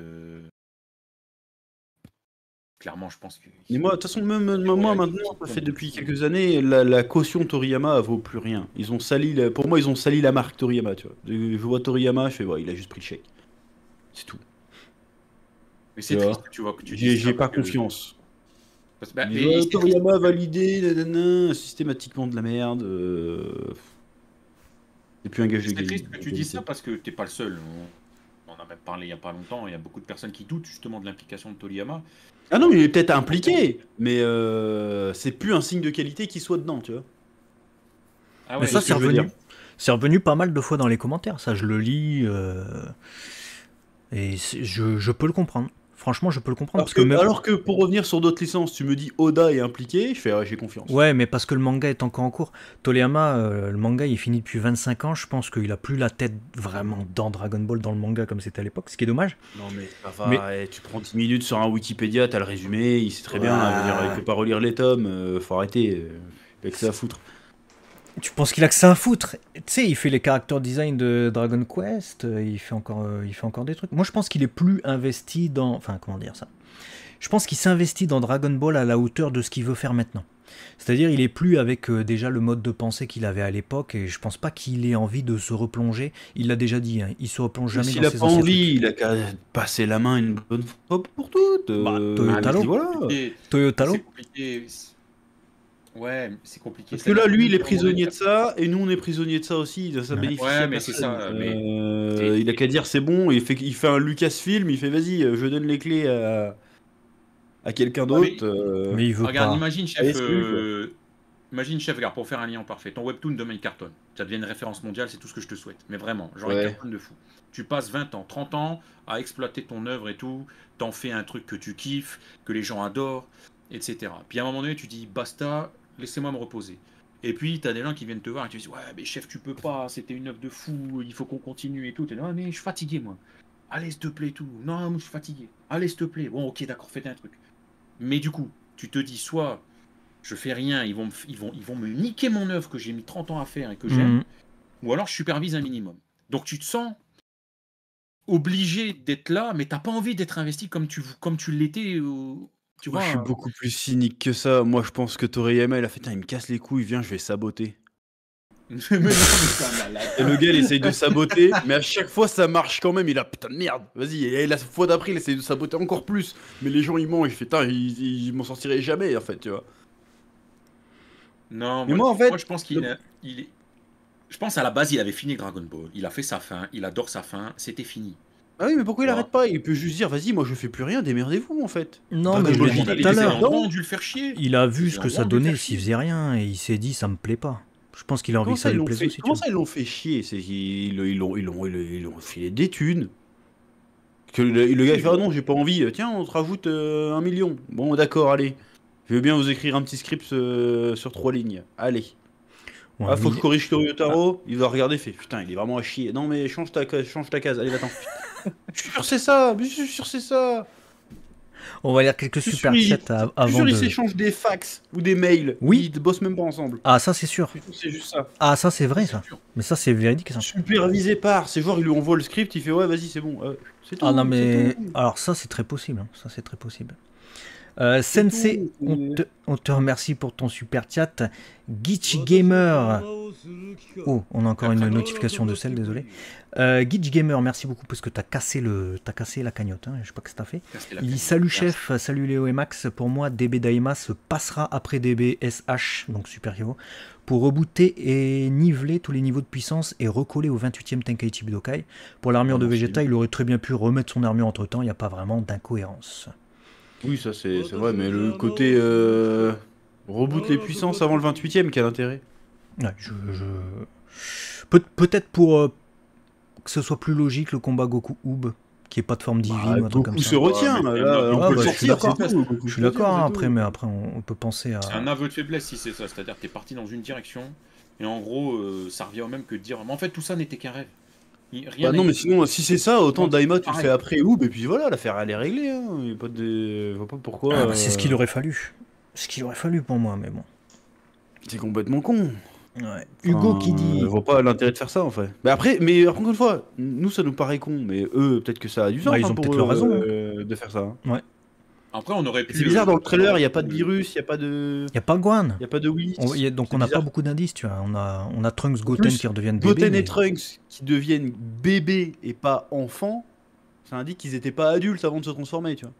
S2: clairement, je pense que.
S3: Mais moi, de toute façon, même, moi maintenant, ça fait depuis quelques années, la, caution Toriyama vaut plus rien. Ils ont sali, pour moi, ils ont sali la marque Toriyama. Tu vois, je vois Toriyama, je fais, ouais, il a juste pris le chèque. C'est tout. Mais c'est triste, tu vois, que tu. J'ai pas confiance. mais Toriyama validé, systématiquement de la merde. et euh, puis plus un C'est triste que tu dis ça parce
S2: que t'es pas le seul. On en a même parlé il y a pas longtemps. Il y a beaucoup de personnes qui doutent justement de l'implication de Toriyama.
S3: Ah non, il est peut-être impliqué, mais euh, c'est plus un signe de qualité qu'il soit dedans, tu vois. Ah ça, c'est revenu.
S1: C'est revenu pas mal de fois dans les commentaires, ça je le lis euh, et je, peux le comprendre. Franchement, je peux le comprendre. Alors, parce que, alors
S3: que pour revenir sur d'autres licences, tu me dis Oda est impliqué, je fais ah, j'ai confiance.
S1: Ouais, mais parce que le manga est encore en cours. toléama euh, le manga, il est fini depuis 25 ans. Je pense qu'il a plus la tête vraiment dans Dragon Ball, dans le manga comme c'était à l'époque, ce qui est dommage.
S3: Non, mais ça va, eh, tu prends 10 minutes sur un Wikipédia, t'as le résumé, il sait très bien. Hein, il ne peut pas relire les tomes, euh, faut arrêter. Euh, que ça foutre
S1: tu penses qu'il a que ça à foutre Tu sais, il fait les caractères design de Dragon Quest, euh, il fait encore, euh, il fait encore des trucs. Moi, je pense qu'il est plus investi dans, enfin, comment dire ça Je pense qu'il s'investit dans Dragon Ball à la hauteur de ce qu'il veut faire maintenant. C'est-à-dire, il est plus avec euh, déjà le mode de pensée qu'il avait à l'époque, et je pense pas qu'il ait envie de se replonger. Il l'a déjà dit, hein, il se replonge jamais dans ses anciens envie, a pas
S3: envie, il a qu'à passer la main une bonne fois pour toutes. Bah, euh, bah, Toyotalo, voilà. Toyotalo. Ouais, c'est compliqué. Parce que là, lui, il est prisonnier de ça, et nous, on est prisonnier de ça aussi. Ça ouais, mais c'est ça. Mais... Euh, il a qu'à dire c'est bon, il fait, il fait un Lucasfilm, il fait vas-y, euh, je donne les clés à, quelqu'un d'autre. Euh. mais... il veut Regarde, imagine, chef.
S2: Imagine, chef, regarde, pour faire un lien parfait, ton webtoon domaine carton Ça devient une référence mondiale, c'est tout ce que je te souhaite. Mais vraiment, genre, ouais. il de fou. Tu passes 20 ans, 30 ans à exploiter ton œuvre et tout, t'en fais un truc que tu kiffes, que les gens adorent etc. Puis à un moment donné, tu dis basta, laissez-moi me reposer. Et puis, tu as des gens qui viennent te voir et tu disent Ouais, mais chef, tu peux pas, c'était une œuvre de fou, il faut qu'on continue et tout. Tu non mais je suis fatigué, moi. Allez, s'il te plaît, tout. Non, je suis fatigué. Allez, s'il te plaît. Bon, ok, d'accord, fait un truc. Mais du coup, tu te dis Soit je fais rien, ils vont me, ils vont, ils vont me niquer mon œuvre que j'ai mis 30 ans à faire et que j'aime, mhm. ou alors je supervise un minimum. Donc, tu te sens obligé d'être là, mais t'as pas envie d'être investi comme tu, comme tu l'étais
S3: je suis hein. beaucoup plus cynique que ça. Moi, je pense que Toriyama, il a fait, il me casse les couilles, viens, je vais saboter. Et le gars, il essaye de saboter, mais à chaque fois, ça marche quand même. Il a putain de merde, vas-y. Et la fois d'après, il essaye de saboter encore plus. Mais les gens, ils mentent, il fait, ils, m'en sortiraient jamais, en fait, tu vois. Non, mais moi, en fait, je pense qu'il est... Je pense à la base, il avait fini Dragon Ball. Il a fait sa fin,
S2: il adore sa fin, c'était fini.
S3: Ah oui, mais pourquoi il arrête pas Il peut juste dire, vas-y, moi je fais plus rien, démerdez-vous en fait. Non, bah, mais je l'ai dit tout à l'heure. dû le faire
S2: chier.
S1: Il a vu ce que ça donnait s'il faisait rien et il s'est dit, ça me plaît pas. Je pense qu'il a envie que ça lui plaise
S3: aussi. Comment ça ils l'ont fait chier Ils l'ont filé des thunes. Que le, gars il fait ah non j'ai pas envie tiens on te rajoute euh, un million bon d'accord allez je veux bien vous écrire un petit script euh, sur trois lignes allez ah, faut que je corrige Toriotaro ah. il va regarder fait putain il est vraiment à chier non mais change ta change ta case allez attends je suis sûr c'est ça, je suis sûr c'est ça. On va lire quelques super avant. sûr, ils s'échangent des fax ou des mails. Oui. Ils bossent même pas ensemble.
S1: Ah, ça, c'est sûr. C'est juste ça. Ah, ça, c'est vrai, ça. Mais ça, c'est véridique. Ça.
S3: Supervisé par. C'est voir, il lui envoie le script, il fait Ouais, vas-y, c'est bon. Euh, ah, tout, ah, non, mais. Alors,
S1: ça, c'est très possible. Hein. Ça, c'est très possible. Euh, Sensei, on te, remercie pour ton super chat. Gitch Gamer. Oh, on a encore une notification de celle, désolé. Euh, Gitch Gamer, merci beaucoup parce que t'as cassé, le, as cassé la cagnotte. Hein. je sais pas ce que t'as fait. Il dit Salut chef, salut Léo et Max. Pour moi, DB Daima se passera après DB SH, donc Super pour rebooter et niveler tous les niveaux de puissance et recoller au 28e Tenkaichi Budokai. Pour l'armure de Vegeta, il aurait très bien pu remettre son armure entre temps, il n'y a pas vraiment d'incohérence.
S3: Oui, ça c'est vrai, mais le côté euh, reboot les puissances avant le 28ème, quel intérêt ouais, Peut-être pour euh, que
S1: ce soit plus logique le combat Goku ub qui est pas de forme divine se retient,
S3: on peut le
S1: sortir. Je suis d'accord, après, mais après, on peut penser à. C'est un
S2: aveu de faiblesse si c'est ça, c'est-à-dire que t'es parti dans une direction, et en gros, euh, ça revient au même que de dire, mais en fait, tout ça n'était qu'un rêve bah non, mais sinon, si c'est ça, autant Daima, tu le fais
S3: après ou et puis voilà, l'affaire, elle est réglée. Hein. pas de... Je pas pourquoi. Ah, bah, c'est ce qu'il euh, aurait
S1: fallu. Ce qu'il aurait fallu pour moi, mais bon.
S3: C'est complètement con. Hugo qui dit. Je vois pas l'intérêt de faire ça en fait. Mais après, mais encore une fois, nous ça nous paraît con, mais eux peut-être que ça a du bah, sens. ils hein, ont peut-être leur raison hein. euh, de faire ça. Hein. Ouais. Après, on aurait C'est bizarre, dans le trailer, il n'y a pas de virus, il n'y a pas de. Il n'y a pas Guan. Il n'y a pas de Wii. donc, on
S1: n'a pas beaucoup d'indices, tu vois. On a, on a Trunks, Goten qui redeviennent bébés. Goten et
S3: Trunks qui deviennent bébés et pas enfants, ça indique qu'ils n'étaient pas adultes avant de se transformer, tu vois.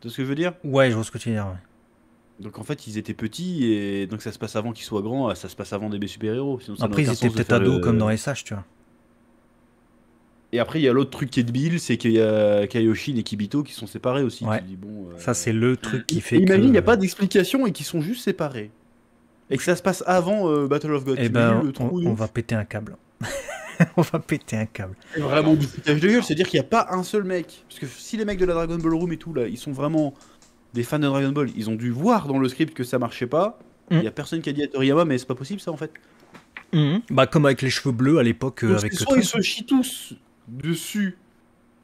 S3: Tu vois ce que je veux dire Ouais, je vois ce que tu veux dire, Donc, en fait, ils étaient petits et donc ça se passe avant qu'ils soient grands, ça se passe avant des super-héros. Après, ils étaient peut-être ados comme dans SH, tu vois. Et après, il y a l'autre truc qui est de débile, c'est qu'il y a Kaioshin et Kibito qui sont séparés aussi. Euh, ça, c'est le truc qui fait. Imagine, il n'y a pas d'explication et qu'ils sont juste séparés. Et que ça se passe avant euh, Battle of God. Eh ben, on, va péter un câble. on va péter un câble. C'est vraiment du de c'est-à-dire qu'il n'y a pas un seul mec. Parce que si les mecs de la Dragon Ball Room et tout, là, ils sont vraiment des fans de Dragon Ball, ils ont dû voir dans le script que ça marchait pas. Il n'y a mm. personne qui a dit à Toriyama, mais c'est pas possible ça en fait. Mm. Bah, comme avec les cheveux bleus à l'époque. Euh, avec ils se chient tous dessus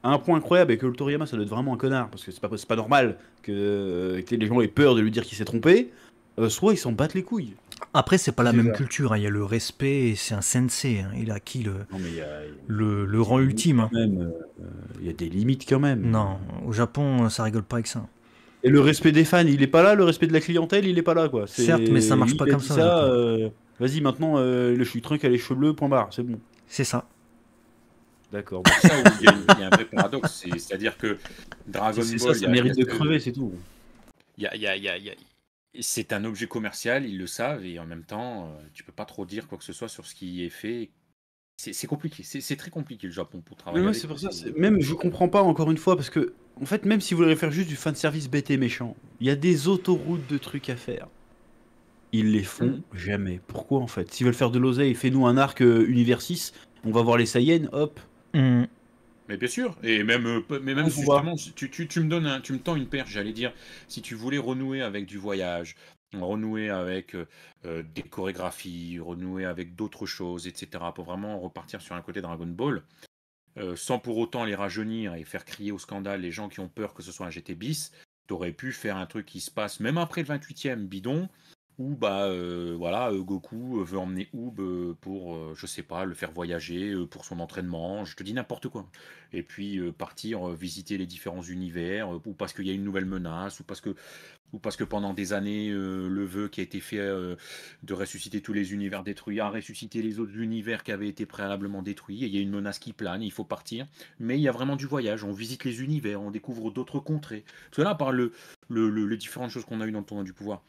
S3: à un point incroyable et que le Toriyama ça doit être vraiment un connard parce que c'est pas, pas normal que, euh, que, les gens aient peur de lui dire qu'il s'est trompé, euh, soit ils s'en battent les couilles.
S1: Après, c'est pas la même culture, hein. il y a le respect, c'est un sensei, hein. il a qui le, le, rang ultime. Euh, il y a des limites quand même. Non, au Japon,
S3: ça rigole pas avec ça. Et le respect des fans, il est pas là, le respect de la clientèle, il est pas là quoi. Certes, mais ça marche pas comme ça. Vas-y, maintenant, le suis truc à les cheveux bleus, point barre, c'est bon. C'est ça. D'accord.
S2: C'est ça où il y, a un vrai paradoxe. C'est-à-dire que Dragon Ball. Ça, mérite de crever, c'est tout. y a, y a, y a c'est un objet commercial, ils le savent, et en même temps, euh, tu peux pas trop dire quoi que ce soit sur ce qui est fait. C'est compliqué, c'est très compliqué le Japon pour travailler.
S3: même je comprends pas encore une fois, parce que, en fait, même si vous voulez faire juste du fan service bête et méchant, il y a des autoroutes de trucs à faire. Ils les font mmh. jamais. Pourquoi en fait S'ils veulent faire de l'oseille, fais-nous un arc euh, Universis. on va voir les Saiyans, hop, Mm. Mais bien sûr,
S2: et même, euh, mais même justement, tu, me donnes, tu me tends une perche, j'allais dire, si tu voulais renouer avec du voyage, renouer avec euh, euh, des chorégraphies, renouer avec d'autres choses, etc., pour vraiment repartir sur un côté Dragon Ball, sans pour autant les rajeunir et faire crier au scandale les gens qui ont peur que ce soit un GT bis, t'aurais pu faire un truc qui se passe, même après le 28e bidon, ou bah euh, voilà euh, Goku euh, veut emmener Oob pour je sais pas le faire voyager pour son entraînement, je te dis n'importe quoi. Et puis partir visiter les différents univers ou parce qu'il y a une nouvelle menace ou parce que ou parce que pendant des années le vœu qui a été fait de ressusciter tous les univers détruits a ressuscité les autres univers qui avaient été préalablement détruits il y a une menace qui plane, il faut partir. Mais il y a vraiment du voyage, on visite les univers, on découvre d'autres contrées. Cela par le, les différentes choses qu'on a eu dans le tournoi du pouvoir,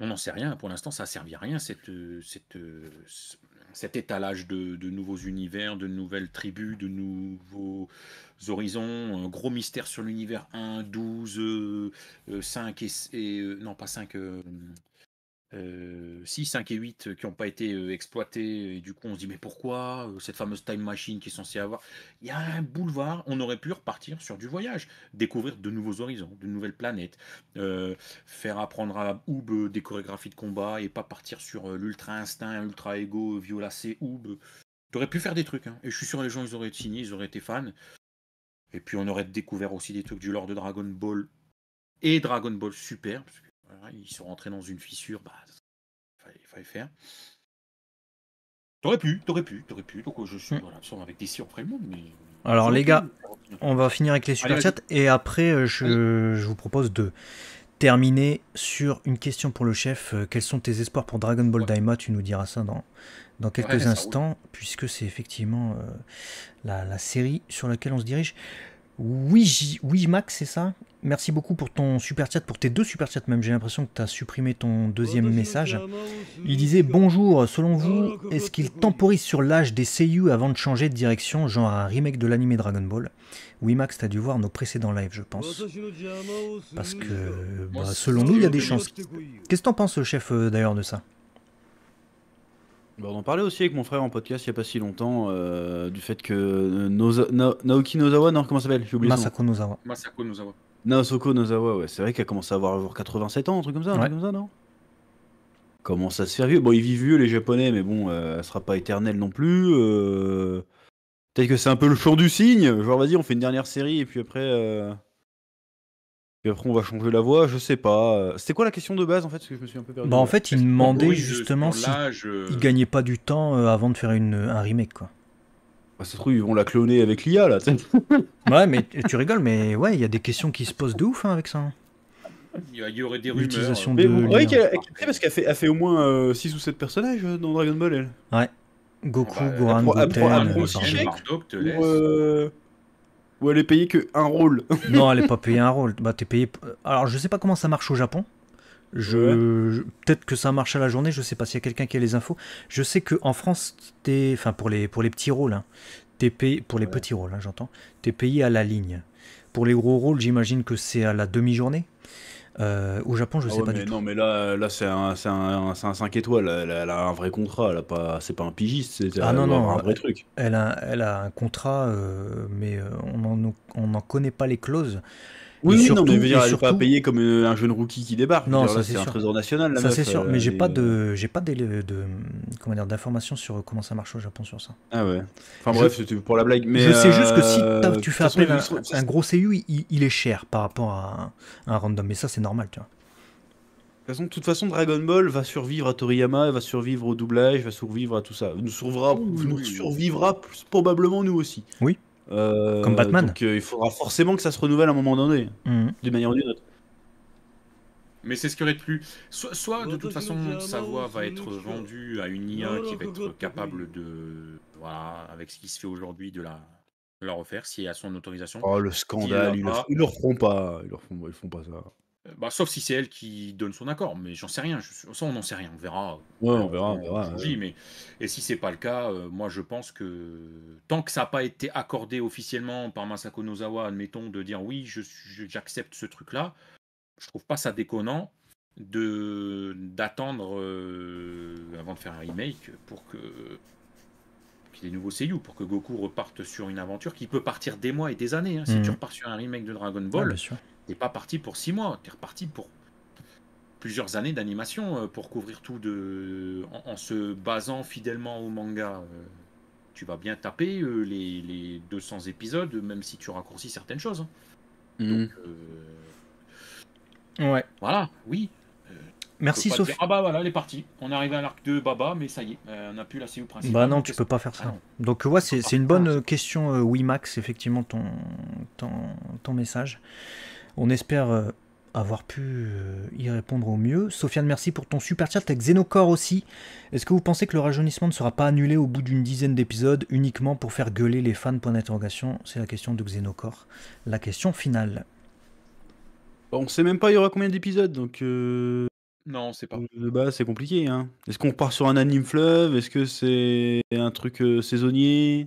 S2: on n'en sait rien. Pour l'instant, ça a servi à rien, cette, euh, cette, euh, cet étalage de, nouveaux univers, de nouvelles tribus, de nouveaux horizons. Un gros mystère sur l'univers 1, 12, 5 et euh, non, pas 5. 6, euh, 5 et 8 euh, qui n'ont pas été euh, exploités, et du coup on se dit mais pourquoi cette fameuse time machine qui est censée avoir Il y a un boulevard, on aurait pu repartir sur du voyage, découvrir de nouveaux horizons, de nouvelles planètes, faire apprendre à Oub des chorégraphies de combat et pas partir sur l'ultra instinct, ultra ego, violacé Oub. Tu pu faire des trucs, hein, et je suis sûr les gens ils auraient signé, ils auraient été fans. Et puis on aurait découvert aussi des trucs du lore de Dragon Ball et Dragon Ball Super, ils sont rentrés dans une fissure, bah, fallait, fallait faire. T'aurais pu, t'aurais pu, t'aurais pu. Donc je suis voilà, avec des surprises Alors les gars,
S1: on va finir avec les super et après euh, je, vous propose de terminer sur une question pour le chef. Euh, quels sont tes espoirs pour Dragon Ball Daima Tu nous diras ça dans, dans quelques instants, puisque c'est effectivement euh, la, série sur laquelle on se dirige. Oui, oui Max, c'est ça Merci beaucoup pour ton super chat, pour tes deux super chats même. J'ai l'impression que tu as supprimé ton deuxième message. Il disait Bonjour, selon ah, vous, est-ce qu'il temporise sur l'âge des seiyuu avant de changer de direction, genre un remake de l'anime Dragon Ball Oui, Max, as dû voir nos précédents lives, je pense. Parce que, bah, selon nous, il y a des chances. Qu'est-ce que t'en penses, chef, euh, d'ailleurs, de ça
S3: bah, on en parlait aussi avec mon frère en podcast il n'y a pas si longtemps euh, du fait que euh, Naoki Nozawa, non, comment s'appelle J'ai oublié. Masako Nozawa. Masako Nozawa. Naosoko Nozawa, ouais, c'est vrai qu'elle commencé à avoir 87 ans, un truc comme ça, un truc comme ça, non Comment ça se fait vieux Bon, ils vivent vieux les japonais, mais bon, ça euh, elle sera pas éternelle non plus. Peut-être que c'est un peu le champ du signe. Genre, vas-y, on fait une dernière série et puis après. Et après, on va changer la voix, je sais pas. C'était quoi la question de base en fait Parce que je me suis un peu perdu. Bah, en fait, il demandait justement si gagnaient euh, il
S1: gagnait pas du temps euh, avant de faire une, un remake, quoi. Bah, ça se
S3: trouve, ils vont la cloner avec l'IA, là, Ouais, mais tu rigoles, mais ouais, il y
S1: a des questions qui se posent de ouf hein, avec ça. Hein.
S3: Il y aurait des rumeurs. Hein. Mais vous voyez qu'elle parce qu'elle fait, fait, au moins 6 euh, ou 7 personnages dans Dragon Ball, elle.
S1: Ouais. Goku, ah bah, Gohan,
S3: Goten... Ou elle est payée que un rôle Non, elle est pas
S1: payée un rôle. Bah, t'es payé. Alors, je sais pas comment ça marche au Japon. Je, peut-être que ça marche à la journée. Je sais pas s'il y a quelqu'un qui a les infos. Je sais que en France, t'es, enfin pour les pour les petits rôles, hein, t'es payé pour les petits rôles, hein, j'entends. T'es payé à la ligne. Pour les gros rôles, j'imagine que c'est à la demi-journée. Euh, au Japon, je ne ah sais pas du tout. Non,
S3: mais là, là c'est un, un, un, 5 étoiles. Elle, a un vrai contrat. Elle a pas, c'est pas un pigiste. ah non, non, un vrai truc.
S1: Elle a, elle a un contrat, euh, mais euh, on n'en on en connaît pas les clauses. Oui, non, mais elle pas
S3: payer comme euh, un jeune rookie qui débarque. Non, ça c'est un trésor national. ça c'est sûr, euh, mais j'ai pas de,
S1: euh, j'ai pas d'informations sur comment ça marche au Japon sur ça. Ah ouais. Enfin bref, c'était pour la blague, mais. Je sais juste que si tu fais appel à un, gros CU, il, est cher par rapport à un, random, mais ça c'est normal, tu vois.
S3: De toute, façon, Dragon Ball va survivre à Toriyama, va survivre au doublage, va survivre à tout ça. Nous survivra, nous survivra plus, probablement nous aussi. Oui. Euh, Comme Batman. Donc euh, il faudra forcément que ça se renouvelle à un moment donné, de mhm. d'une manière ou d'une autre. Mais c'est ce qui aurait de plus. Soit, de toute façon,
S2: sa voix va être vendue à une IA qui va être capable de. Voilà, avec ce qui se fait aujourd'hui, de la, refaire, si elle a son autorisation. Oh, le scandale, ils, ne le,
S3: feront pas. Ils le font pas ça.
S2: Euh, bah, sauf si c'est elle qui donne son accord, mais j'en sais rien. ça, on n'en sait rien. On verra.
S3: Ouais, on verra, on verra.
S2: mais, et si c'est pas le cas, euh, moi, je pense que tant que ça n'a pas été accordé officiellement par Masako Nozawa, admettons, de dire oui, j'accepte ce truc-là, je trouve pas ça déconnant d'attendre euh, avant de faire un remake pour que qu'il ait nouveaux seiyuu pour que Goku reparte sur une aventure qui peut partir des mois et des années. Hein. Si tu mmh. repars sur un remake de Dragon Ball. Ah, T'es pas parti pour six mois, t'es reparti pour plusieurs années d'animation euh, pour couvrir tout de en, se basant fidèlement au manga. Euh, tu vas bien taper euh, les, les 200 épisodes, même si tu raccourcis certaines choses. Mhm. Donc, Ouais. Voilà, oui. Merci Sophie. ah bah voilà, elle est partie. On est arrivé à l'arc de Baba, mais ça y est, on a plus la CU principale. Bah non, tu peux pas faire ça. Ah
S1: donc ouais, c'est une bonne question, oui Max, effectivement, ton, ton, ton message. On espère euh, avoir pu euh, y répondre au mieux. Sofiane, merci pour ton super chat avec Xenocore aussi. Est-ce que vous pensez que le rajeunissement ne sera pas annulé au bout d'une dizaine d'épisodes uniquement pour faire gueuler les fans c'est la question de Xenocore. La question finale.
S3: On sait même pas il y aura combien d'épisodes, donc. Euh... Non, c'est pas. Euh, bah, c'est compliqué. Hein. Est-ce qu'on part sur un anime fleuve Est-ce que c'est un truc saisonnier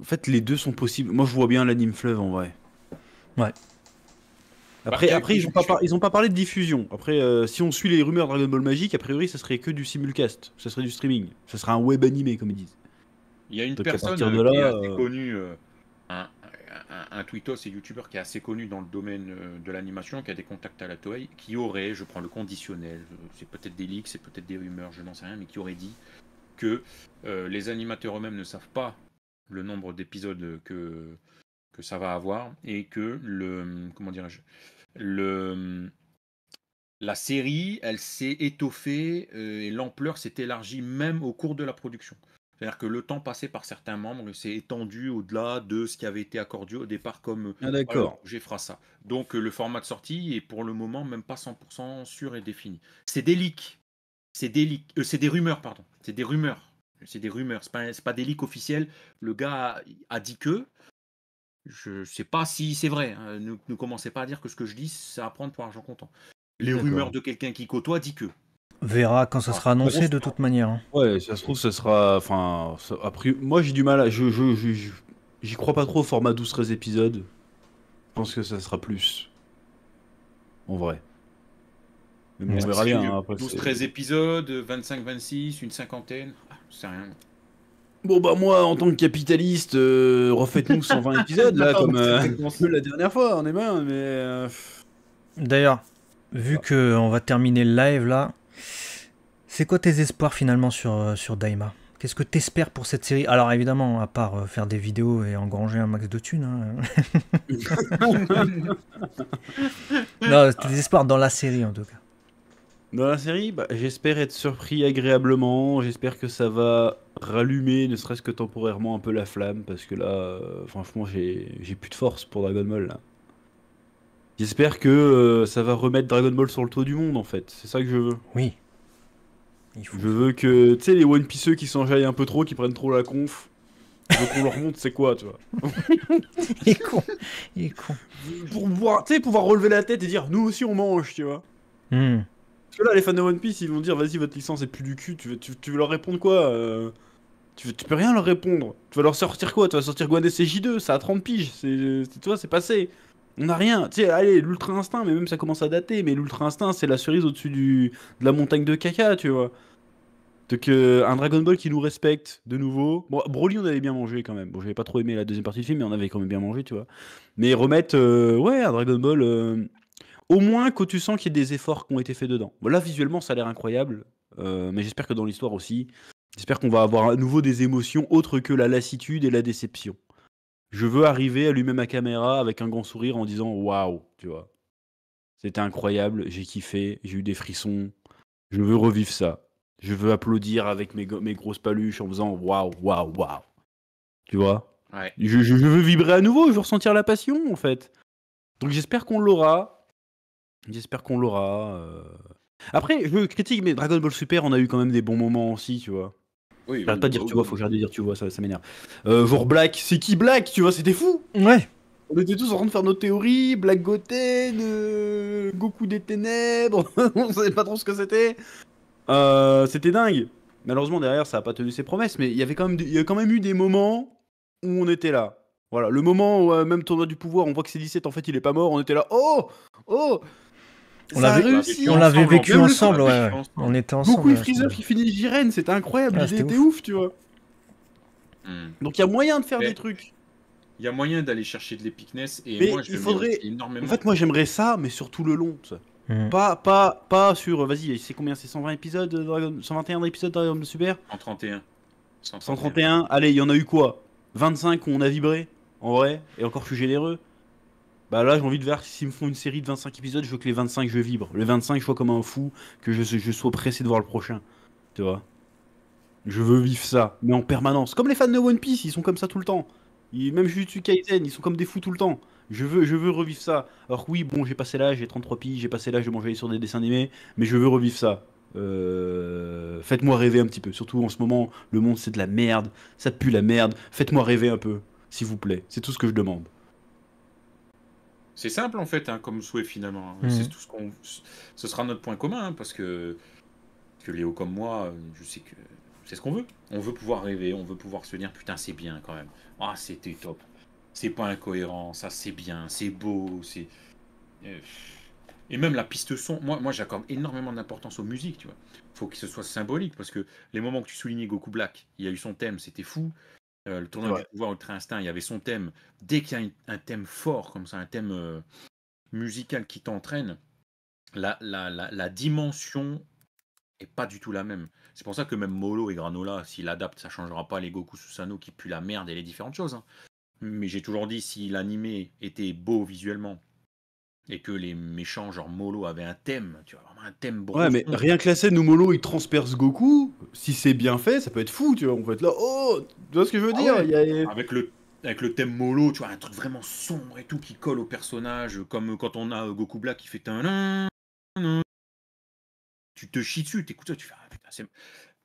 S3: En fait, les deux sont possibles. Moi, je vois bien l'anime fleuve en vrai. Ouais. Après, après ils, n'ont pas, parlé de diffusion. Après, euh, si on suit les rumeurs Dragon Ball Magique a priori, ça serait que du simulcast, ça serait du streaming, ça serait un web animé, comme ils disent. Il y a une personne euh, qui est assez euh,
S2: connue, un, un, tweetos et youtubeur qui est assez connu dans le domaine de l'animation, qui a des contacts à la Toei, qui aurait, je prends le conditionnel, c'est peut-être des leaks, c'est peut-être des rumeurs, je n'en sais rien, mais qui aurait dit que les animateurs eux-mêmes ne savent pas le nombre d'épisodes que que ça va avoir et que le comment dirais-je le la série elle s'est étoffée euh, et l'ampleur s'est élargie même au cours de la production. C'est-à-dire que le temps passé par certains membres s'est étendu au-delà de ce qui avait été accordé au départ comme ah, d'accord, j'ai ça. Donc euh, le format de sortie est pour le moment même pas 100% sûr et défini. C'est des leaks. C'est des euh, c'est des rumeurs, pardon. C'est des rumeurs. C'est des rumeurs. C'est pas, des leaks officiels. Le gars a dit que. Je sais pas si c'est vrai. Hein. Ne, commencez pas à dire que ce que je dis, c'est à prendre pour argent comptant.
S3: Les rumeurs de quelqu'un qui côtoie dit que. Verra quand ça ah, sera annoncé de toute manière. Hein. Ouais, ça se trouve, ça sera. Enfin, après, moi j'ai du mal à. Je, je, j'y crois pas trop au format 12-13 épisodes. Je pense que ça sera plus. En vrai. on verra bien. 12-13
S2: hein, épisodes, 25-26, une cinquantaine. Ah, c'est rien.
S3: Bon bah moi en tant que capitaliste, euh, refaites-nous 120 épisodes là comme euh, la dernière fois, on est main mais. Euh,
S1: D'ailleurs, vu que on va terminer le live là, c'est quoi tes espoirs finalement sur sur Daima Qu'est-ce que t'espères pour cette série Alors évidemment, à part faire des vidéos et engranger un max de thunes. Hein. non, tes espoirs dans la série en tout cas.
S3: Dans la série, bah, j'espère être surpris agréablement. J'espère que ça va rallumer, ne serait-ce que temporairement, un peu la flamme. Parce que là, euh, franchement, j'ai plus de force pour Dragon Ball. J'espère que euh, ça va remettre Dragon Ball sur le toit du monde, en fait. C'est ça que je veux. Oui. Je veux que, tu sais, les One Pieceux qui s'enjaillent un peu trop, qui prennent trop la conf. Je veux qu'on leur montre c'est quoi, tu vois. Il est con. Il est con. Pour pouvoir, pouvoir relever la tête et dire, nous aussi on mange, tu vois. Hmm. Parce que là, les fans de One Piece, ils vont dire vas-y, votre licence est plus du cul. Tu veux, tu, veux leur répondre quoi euh tu, peux rien leur répondre. Tu vas leur sortir quoi Tu vas sortir des CJ2, ça a 30 piges. C'est, tu vois, c'est passé. On n'a rien. Tu sais, allez, l'Ultra Instinct, mais même ça commence à dater. Mais l'Ultra Instinct, c'est la cerise au-dessus du, de la montagne de caca, tu vois. Donc, un Dragon Ball qui nous respecte de nouveau. Bon, Broly, on avait bien mangé quand même. Bon, j'avais pas trop aimé la deuxième partie du film, mais on avait quand même bien mangé, tu vois. Mais remettre, euh, ouais, un Dragon Ball euh, au moins que tu sens qu'il y ait des efforts qui ont été faits dedans. Voilà, là, visuellement, ça a l'air incroyable, euh, mais j'espère que dans l'histoire aussi, j'espère qu'on va avoir à nouveau des émotions autres que la lassitude et la déception. Je veux arriver à lui-même caméra avec un grand sourire en disant waouh, tu vois. C'était incroyable, j'ai kiffé, j'ai eu des frissons. Je veux revivre ça. Je veux applaudir avec mes, mes grosses paluches en faisant waouh, waouh, waouh. Tu vois je veux vibrer à nouveau, je veux ressentir la passion en fait. Donc j'espère qu'on l'aura. J'espère qu'on l'aura. Euh. Après, je critique, mais Dragon Ball Super, on a eu quand même des bons moments aussi, tu vois. Oui, J'arrête pas de dire, tu vois, faut que j'arrête de dire, tu vois, ça, ça m'énerve. Euh, Black, c'est qui Black, tu vois, c'était fou Ouais. On était tous en train de faire nos théories, Black Goten, euh, Goku des ténèbres, on savait pas trop ce que c'était. Euh, c'était dingue. Malheureusement, derrière, ça a pas tenu ses promesses, mais il y avait quand même, il y quand même eu des moments où on était là. Voilà, le moment où, même tournoi du pouvoir, on voit que c'est 17, en fait, il est pas mort, on était là, oh Oh on l'avait vécu ensemble, ouais, On était ensemble. Beaucoup de Freezer qui finit Jiren, ah, c'était incroyable, c'était ouf. tu vois. Hmm. Donc il y a moyen de faire des trucs il y a moyen d'aller chercher de l'épicness et moi je il faudrait énormément. En fait, moi j'aimerais ça, mais sur tout le long. Ça. Hmm. Pas, pas, pas sur. Euh, vas-y, c'est combien C'est 120 épisodes, 121 euh, épisodes Dragon Super 131. 131. 131. Allez, il y en a eu quoi 25 où on a vibré, en vrai, et encore plus généreux bah là j'ai envie de voir s'ils me font une série de 25 épisodes, je veux que les 25 je vibre. Le 25 je sois comme un fou, que je, sois pressé de voir le prochain. Tu vois Je veux vivre ça, mais en permanence. Comme les fans de One Piece, ils sont comme ça tout le temps. Ils, même Jujutsu Kaisen, ils sont comme des fous tout le temps. Je veux, je veux revivre ça. Alors oui, bon, j'ai passé l'âge, j'ai 33 piges, j'ai passé l'âge de manger sur des dessins animés, mais je veux revivre ça. Euh, faites-moi rêver un petit peu. Surtout en ce moment, le monde c'est de la merde, ça pue la merde. Faites-moi rêver un peu, s'il vous plaît. C'est tout ce que je demande.
S2: C'est simple en fait, hein, comme souhait finalement. Hein. Mhm. ce sera notre point commun, hein, parce que que Léo comme moi, euh, je sais que c'est ce qu'on veut. On veut pouvoir rêver, on veut pouvoir se dire putain c'est bien quand même. Ah c'était top. C'est pas incohérent, ça c'est bien, c'est beau, c'est. Euh, et même la piste son, moi, moi j'accorde énormément d'importance aux musiques, tu vois. Faut que ce soit symbolique parce que les moments que tu soulignais Goku Black, il y a eu son thème, c'était fou. Euh, le tournoi du pouvoir Ultra Instinct, il y avait son thème. Dès qu'il y a un, thème fort, comme ça, un thème euh, musical qui t'entraîne, la, la, la, dimension est pas du tout la même. C'est pour ça que même Molo et Granola, s'il adapte, ça changera pas les Goku susano qui puent la merde et les différentes choses. Hein. Mais j'ai toujours dit, si l'animé était beau visuellement et que les méchants, genre Molo, avaient un thème, tu vois, thème Ouais, mais
S3: rien que la scène où Molo il transperce Goku, si c'est bien fait, ça peut être fou, tu vois. On peut là, oh, tu vois ce que je veux ah dire Avec le avec le thème Molo, tu vois, un truc vraiment sombre et tout qui colle
S2: au personnage, comme quand on a euh, Goku Black qui fait un. Tu te chies dessus, t'écoutes ça, tu fais ah, putain,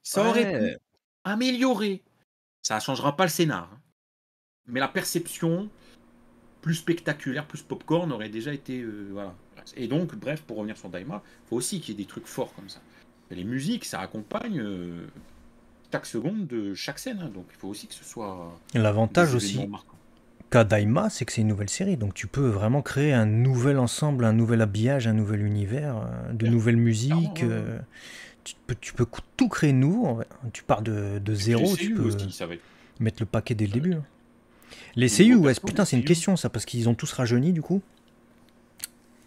S2: Ça aurait été amélioré. Ça changera pas le scénar. Hein. Mais la perception plus spectaculaire, plus popcorn aurait déjà été. Euh, voilà. Et donc, bref, pour revenir sur Daima, il faut aussi qu'il y ait des trucs forts comme ça. les musiques, ça accompagne euh, chaque seconde de chaque scène, hein. donc il faut aussi que ce soit. L'avantage aussi
S1: qu'a Daima, c'est que c'est une nouvelle série, donc tu peux vraiment créer un nouvel ensemble, un nouvel habillage, un nouvel univers, euh, de nouvelles musiques. Euh, tu, peux, tout créer de nouveau. Tu pars de, zéro, tu peux mettre le paquet dès le début. Hein. Les CU, putain, c'est une question ça, parce qu'ils ont tous rajeuni du coup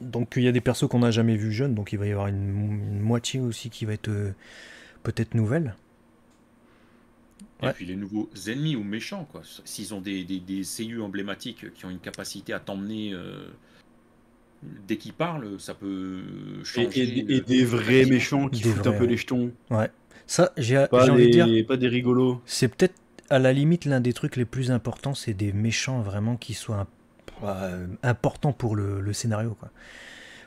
S1: donc il y a des persos qu'on n'a jamais vus jeunes, donc il va y avoir une, moitié aussi qui va être euh, peut-être nouvelle.
S2: Et puis les nouveaux ennemis ou méchants, quoi. S'ils ont des, des, emblématiques qui ont une capacité à t'emmener euh, dès qu'ils parlent, ça peut changer. Et, euh, des vrais
S1: méchants qui foutent un peu les jetons. Ouais. Ça, j'ai envie de dire.
S3: Pas des rigolos.
S1: C'est peut-être à la limite l'un des trucs les plus importants, c'est des méchants vraiment qui soient un euh, important pour le, scénario. Quoi.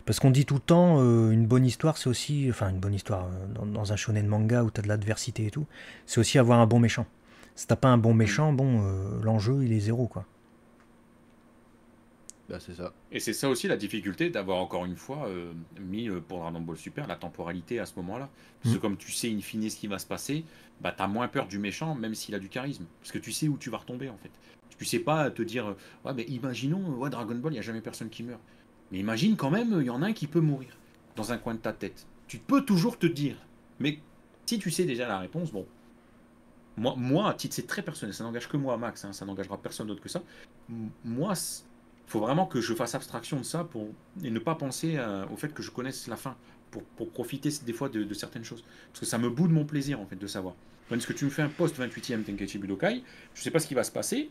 S1: Parce qu'on dit tout le temps, euh, une bonne histoire, c'est aussi, enfin une bonne histoire, euh, dans, un shonen manga où tu as de l'adversité et tout, c'est aussi avoir un bon méchant. Si t'as pas un bon méchant, mm. bon, l'enjeu, il est zéro. quoi.
S3: Bah, c'est
S2: ça. Et c'est ça aussi la difficulté d'avoir encore une fois mis pour Dragon Ball Super la temporalité à ce moment-là. Parce que mm. comme tu sais in fine ce qui va se passer, bah t'as moins peur du méchant même s'il a du charisme. Parce que tu sais où tu vas retomber en fait. Tu sais pas te dire, ouais, mais imaginons, ouais, Dragon Ball, il n'y a jamais personne qui meurt. Mais imagine quand même, il y en a un qui peut mourir dans un coin de ta tête. Tu peux toujours te dire, mais si tu sais déjà la réponse, bon, moi, moi titre, c'est très personnel, ça n'engage que moi, Max, hein. ça n'engagera personne d'autre que ça. Moi, il faut vraiment que je fasse abstraction de ça pour, et ne pas penser euh, au fait que je connaisse la fin, pour, profiter des fois de, certaines choses. Parce que ça me boude mon plaisir, en fait, de savoir. Parce que tu me fais un post 28e Tenkechi Budokai, je ne sais pas ce qui va se passer,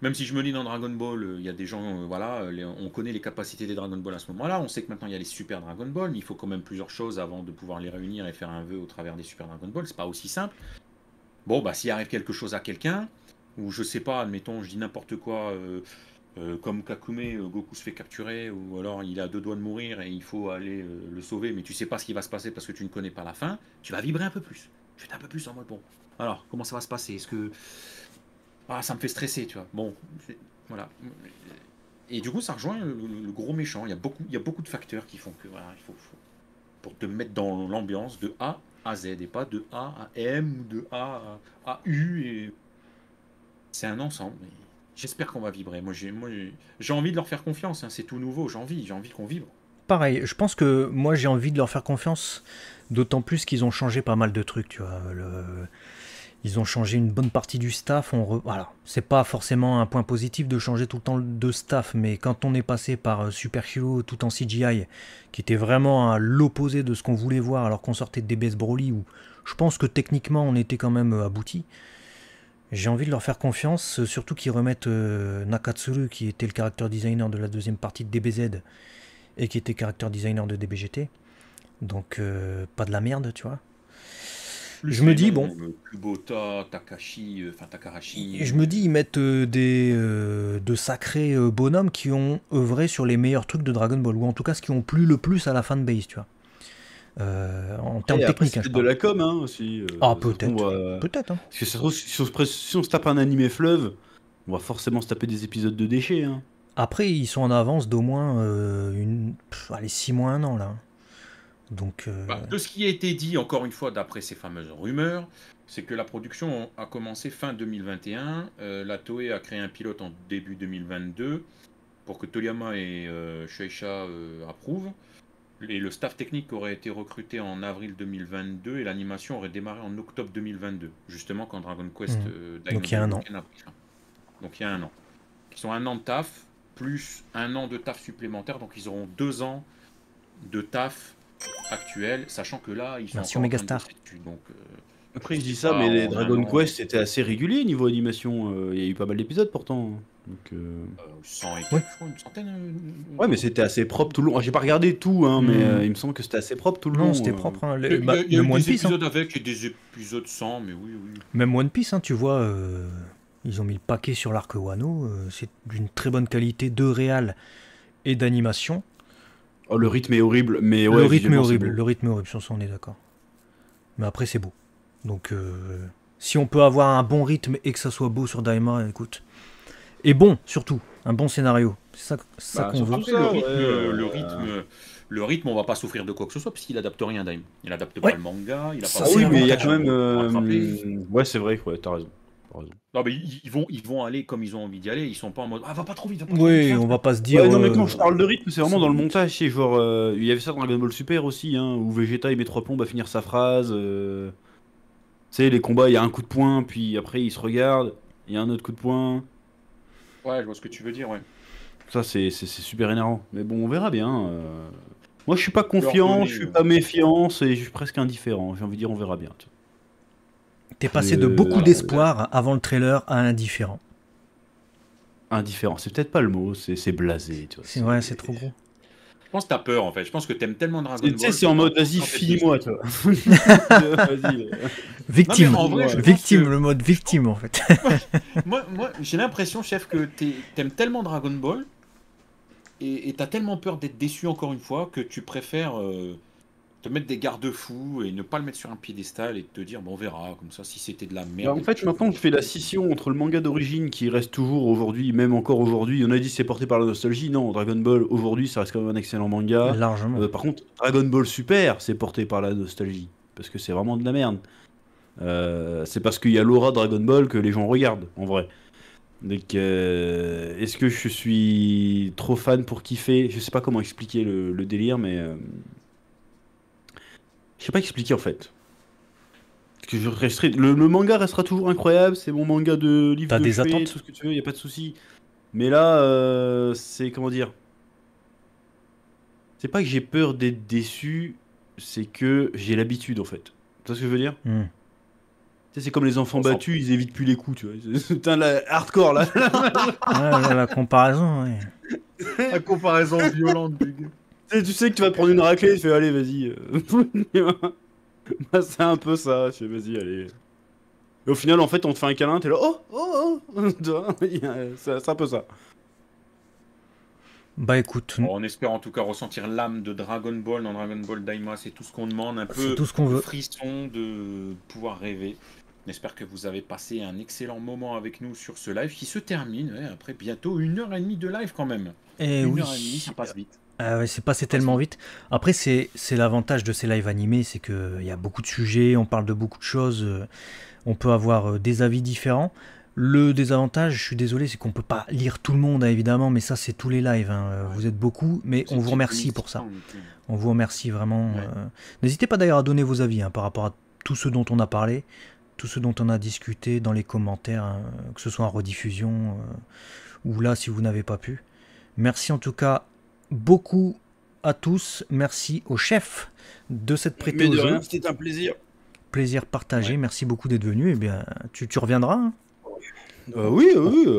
S2: même si je me lis dans Dragon Ball, euh, il y a des gens, euh, voilà, euh, on connaît les capacités des Dragon Ball à ce moment-là. On sait que maintenant il y a les Super Dragon Ball, mais il faut quand même plusieurs choses avant de pouvoir les réunir et faire un vœu au travers des Super Dragon Ball. C'est pas aussi simple. Bon, bah s'il arrive quelque chose à quelqu'un, ou je sais pas, admettons, je dis n'importe quoi, comme Kakume, Goku se fait capturer, ou alors il a deux doigts de mourir et il faut aller le sauver, mais tu sais pas ce qui va se passer parce que tu ne connais pas la fin, tu vas vibrer un peu plus. Tu es un peu plus en mode bon. Alors, comment ça va se passer Est-ce que ah, ça me fait stresser, tu vois. Bon, voilà. Et du coup, ça rejoint le, gros méchant. Il y, a beaucoup, il y beaucoup de facteurs qui font que, voilà, il faut, pour te mettre dans l'ambiance de A à Z et pas de A à M ou de A à, U. Et... C'est un ensemble. J'espère qu'on va vibrer. Moi, j'ai, j'ai envie de leur faire confiance. Hein. C'est tout nouveau. J'ai envie, j'ai envie qu'on vibre.
S1: Pareil, je pense que moi j'ai envie de leur faire confiance, d'autant plus qu'ils ont changé pas mal de trucs, tu vois. Le ils ont changé une bonne partie du staff. On Voilà, c'est pas forcément un point positif de changer tout le temps de staff, mais quand on est passé par euh, Super Hero tout en CGI, qui était vraiment à l'opposé de ce qu'on voulait voir, alors qu'on sortait de DBS Broly, où je pense que techniquement on était quand même euh, abouti. J'ai envie de leur faire confiance, euh, surtout qu'ils remettent Nakatsuru, qui était le caractère designer de la deuxième partie de DBZ et qui était caractère designer de DBGT. Donc, pas de la merde, tu vois je me dis, bon. Euh,
S2: Kubota, Takashi, euh, enfin Takarashi. Je me dis,
S1: ils mettent euh, des, de sacrés bonhommes qui ont œuvré sur les meilleurs trucs de Dragon Ball, ou en tout cas ce qui ont plu le plus à la fin de base, tu vois.
S3: en termes techniques. Hein, de la com hein, aussi. ah, peut-être. Peut-être. Hein. Parce que si, on se, tape un animé fleuve, on va forcément se taper des épisodes de déchets. Hein.
S1: Après, ils sont en avance d'au moins une, allez, 6 mois, 1 an là. Donc, euh, bah,
S2: de ce qui a été dit, encore une fois, d'après ces fameuses rumeurs, c'est que la production a commencé fin 2021. Euh, la Toei a créé un pilote en début 2022 pour que Toyama et euh, Shueisha euh, approuvent. Et le staff technique aurait été recruté en avril 2022 et l'animation aurait démarré en octobre 2022, justement quand Dragon Quest mmh. Donc il a un an. Donc il y a un an. Ils ont un an de taf, plus un an de taf supplémentaire, donc ils auront deux ans de taf actuel, sachant que là, ils sont donc. Euh, Après, je dis ça, mais les Dragon Quest c'était
S3: assez régulier niveau animation. Euh, il y a eu pas mal d'épisodes pourtant. 100 hein. euh, et ouais. une centaine. Ouais, mais c'était assez propre tout le long. J'ai pas regardé tout, hein, mais hmm. il me semble que c'était assez propre tout le long. Non, c'était propre. Hein, il y a, bah, des hein. épisodes
S2: avec et des épisodes sans, mais oui, oui.
S3: Même One
S1: Piece, hein, tu vois, ils ont mis le paquet sur l'arc Wano. c'est d'une très bonne qualité de réal et d'animation.
S3: Oh, le rythme est horrible, mais ouais, le rythme est horrible. le
S1: rythme est horrible, sur ça on est d'accord. Mais après c'est beau. Donc euh, si on peut avoir un bon rythme et que ça soit beau sur Daima, écoute. Et bon surtout, un bon scénario. C'est ça, ça
S2: bah, qu'on veut. le, rythme, le euh, euh. on va pas souffrir de quoi que ce soit puisqu'il adapte rien à Daima. Il adapte pas le manga. Il a pas oui, mais il y a quand même.
S3: ouais, c'est vrai. Ouais,
S2: t'as raison. Non, mais ils vont, ils vont aller comme ils ont envie d'y aller. Ils sont pas en mode. Ah, va pas trop vite. Va pas oui,
S1: on va pas se dire. non, mais euh, quand je parle de rythme, c'est vraiment dans le
S3: montage. C'est genre. Euh, il y avait ça dans Dragon Ball Super aussi, hein, où Vegeta il met trois pompes à finir sa phrase. Euh, tu sais, les combats, il y a un coup de poing, puis après il se regarde Il y a un autre coup de poing.
S2: Ouais, je vois ce que tu veux dire, ouais.
S3: Ça, c'est super énervant. Mais bon, on verra bien. Moi, je suis pas confiant, je suis pas méfiant, c'est je suis presque indifférent. J'ai envie de dire, on verra bien. T'es passé de beaucoup ah,
S1: d'espoir avant le trailer à indifférent.
S3: Indifférent, c'est peut-être pas le mot, c'est blasé. Tu vois, c'est trop gros.
S2: Je pense que t'as peur en fait. Je pense que t'aimes tellement Dragon Ball. Tu sais, c'est en mode
S3: vas-y, finis-moi, toi. victime. victime, le
S1: mode victime en fait.
S3: moi, j'ai l'impression, chef, que t'aimes tellement Dragon Ball
S2: et t'as tellement peur d'être déçu encore une fois que tu préfères euh, te mettre des garde-fous et ne pas le mettre sur un piédestal et te dire bon on verra comme ça si c'était de la merde. en fait
S3: maintenant je fais la scission entre le manga d'origine qui reste toujours aujourd'hui même encore aujourd'hui on a dit c'est porté par la nostalgie non Dragon Ball aujourd'hui ça reste quand même un excellent manga largement. Euh, par contre Dragon Ball Super c'est porté par la nostalgie parce que c'est vraiment de la merde. Euh, c'est parce qu'il y a l'aura Dragon Ball que les gens regardent en vrai. Donc, euh, est-ce que je suis trop fan pour kiffer Je sais pas comment expliquer le délire, mais je sais pas expliquer en fait. Que je resterai... le, manga restera toujours incroyable, c'est mon manga de livre T'as des attentes tout ce que tu veux, y a pas de souci. Mais là, euh, c'est comment dire C'est pas que j'ai peur d'être déçu, c'est que j'ai l'habitude en fait. Tu vois ce que je veux dire hmm. C'est comme les enfants battus, ils évitent plus les coups, tu vois. Putain, la... hardcore là. ouais, la,
S1: comparaison, ouais.
S3: La comparaison violente, du gars tu, sais, que tu vas te prendre une raclée, tu fais allez, vas-y. Euh. Bah, c'est un peu ça, je fais vas-y, allez. Et au final, en fait, on te fait un câlin, t'es là, oh, oh, oh C'est un peu ça. Bah écoute.
S2: on espère en tout cas ressentir l'âme de Dragon Ball dans Dragon Ball Daima, c'est tout ce qu'on demande, un peu tout ce qu'on veut. frisson de pouvoir rêver. J'espère que vous avez passé un excellent moment avec nous sur ce live qui se termine après bientôt une heure et demie de live quand même. Et eh une oui. heure et demie, ça passe vite.
S1: Ah c'est passé tellement vite. Après, c'est l'avantage de ces lives animés, c'est qu'il euh, y a beaucoup de sujets, on parle de beaucoup de choses, euh, on peut avoir euh, des avis différents. Le désavantage, je suis désolé, c'est qu'on peut pas lire tout le monde, hein, évidemment, mais ça, c'est tous les lives. Hein, vous êtes beaucoup, mais on vous remercie pour ça. Hein, on vous remercie vraiment. N'hésitez pas d'ailleurs à donner vos avis par rapport à tout ce dont on a parlé, tout ce dont on a discuté dans les commentaires, que ce soit en rediffusion ou là si vous n'avez pas pu. Merci en tout cas beaucoup à tous. Merci au chef de cette prêtée
S3: C'était un plaisir.
S1: Plaisir partagé. Merci beaucoup d'être venu. Eh bien, tu, reviendras. Hein euh, euh, oui,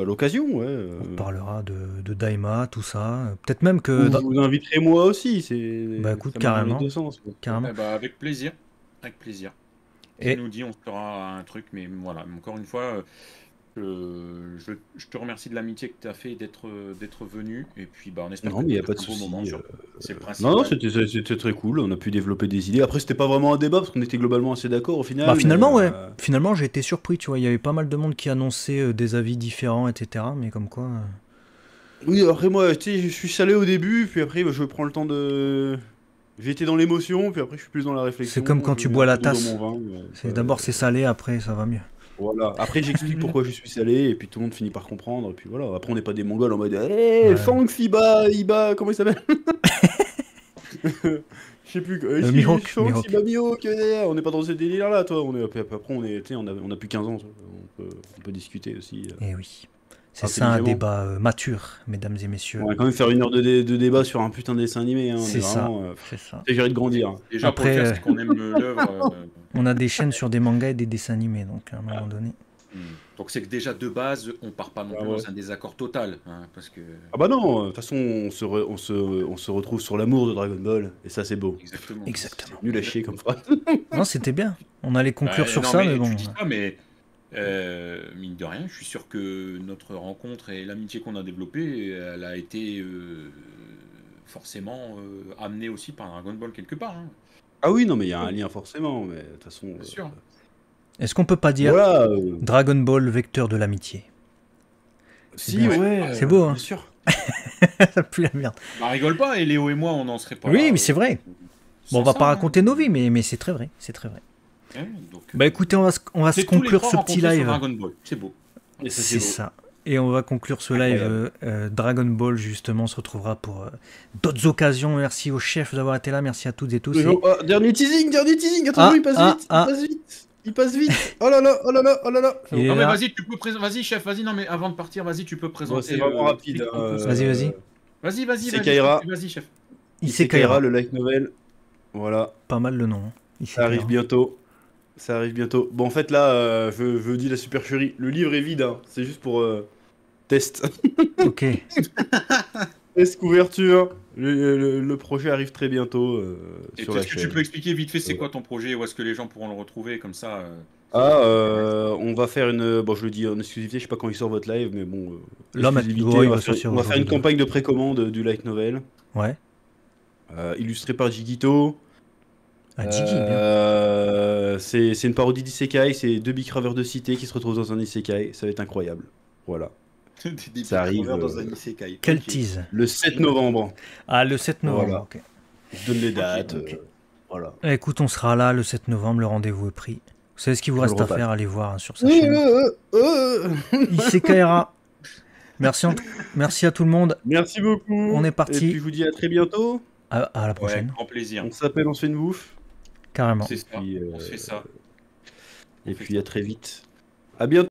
S1: à l'occasion. Euh. On parlera de, Daima, tout ça. Peut-être même que.
S3: Vous, inviterez moi aussi. C'est.
S2: Bah écoute,
S1: carrément. carrément. Eh bah,
S2: avec plaisir. Avec plaisir. Et... nous dit, on fera un truc, mais voilà. Encore une fois, je, te remercie de l'amitié que tu as fait d'être d'être venu.
S3: Et puis, bah, on espère non, y a pas de souci. Euh, c'est Non, non hein. c'était très cool. On a pu développer des idées. Après, c'était pas vraiment un débat parce qu'on était globalement assez d'accord au final. Bah, finalement, ouais. Euh,
S1: finalement, j'ai été surpris. Tu vois, il y avait pas mal de monde qui annonçait euh, des avis différents, etc. Mais comme quoi.
S3: Oui, après moi, tu je suis salé au début, puis après, bah, je prends le temps de. J'étais dans l'émotion, puis après, je suis plus dans la réflexion. C'est comme quand tu bois la tasse. D'abord,
S1: c'est salé, après, ça va mieux.
S3: Voilà. Après, j'explique pourquoi je suis salé, et puis tout le monde finit par comprendre. Et puis voilà. Après, on n'est pas des Mongols en mode Hey, eh, ouais. Iba, comment il s'appelle Je sais plus. quoi. Euh, euh, euh, on n'est pas dans ce délire là, toi. On après, on, est, on, a, on a plus 15 ans. On peut, on peut discuter aussi. Eh oui. Ah, c'est ça un débat
S1: euh, mature, mesdames et messieurs. On va quand même
S3: faire une heure de, débat sur un putain de dessin animé. Hein. Euh, c'est ça. Euh, c'est de grandir. Déjà, Après, qu'on aime l'œuvre.
S1: Euh, on a des chaînes sur des mangas et des dessins animés, donc à un moment donné.
S2: Hmm. Donc c'est que déjà de base, on part pas non ah plus dans un désaccord total, hein, parce que.
S3: Ah bah non, de toute façon, on se, retrouve sur l'amour de Dragon Ball, et ça c'est beau. Exactement. Exactement. Nul à chier comme ça.
S1: non, c'était bien. On allait conclure sur ça,
S3: mais,
S2: euh, mine de rien, je suis sûr que notre rencontre et l'amitié qu'on a développée, elle a été euh, forcément euh, amenée aussi par Dragon Ball quelque part. Hein.
S3: Ah oui, non, mais il y a un lien forcément, mais de toute façon.
S1: Est-ce qu'on peut pas dire Dragon Ball vecteur de l'amitié
S3: Si, ouais. C'est
S1: beau, hein. Ça pue la merde.
S2: Bah, rigole pas, et Léo et moi, on en serait pas.
S1: Oui, mais c'est vrai. Bon, on va pas raconter hein. nos vies, mais, mais c'est très vrai, c'est très vrai. Eh euh, bah écoutez, on va, se, conclure ce petit live.
S2: C'est beau. C'est ça.
S1: Et on va conclure ce live euh, euh, Dragon Ball, justement, on se retrouvera pour d'autres occasions. Merci au chef d'avoir été là, merci à toutes et tous. Oh,
S3: oh, dernier teasing, dernier teasing, attends, ah, il ah, ah. passe vite, il passe vite. Oh là là, oh là là, oh là là. vas-y,
S2: tu peux présenter. Vas-y, chef, vas-y. Non mais avant de partir, vas-y, tu peux présenter. c'est vraiment rapide. Vas-y, vas-y.
S3: Vas-y, vas-y. C'est Kaira. vas Il, Kaira, le like novel. Voilà. Pas mal le nom. Hein. Il ça arrive bientôt. Ça arrive bientôt. Bon, en fait, là, euh, je, dis la supercherie. Le livre est vide, hein. c'est juste pour euh, test. ok. test couverture. Le, projet arrive très bientôt. Euh, et sur la que tu peux
S2: expliquer vite fait c'est quoi ton projet Où est-ce que les gens pourront le retrouver Comme ça.
S3: Euh, ah, on va faire une. Bon, je le dis en exclusivité, je sais pas quand il sort votre live, mais bon. Là, on, va, faire, on va faire une campagne de précommande du light novel. Ouais. illustré par Gigito. Hein. Euh, c'est une parodie d'Isekai, c'est deux big de cité qui se retrouvent dans un Isekai, ça va être incroyable. Voilà.
S2: ça arrive. Dans Quel euh, tease
S3: Le 7 novembre. Ah, le 7 novembre, Je donne les dates. Euh, voilà.
S1: Eh, écoute, on sera là le 7 novembre, le rendez-vous est pris. Vous savez ce qu'il vous reste à faire, allez voir hein, sur sa chaîne.
S3: Isekaira.
S1: Merci, Merci à tout le monde. Merci
S3: beaucoup. On est parti. Et puis je vous dis à très bientôt. À, la prochaine. plaisir. On s'appelle, on se fait une bouffe. Carrément. C'est ça, on euh, ça. Et puis à très vite. À
S1: bientôt.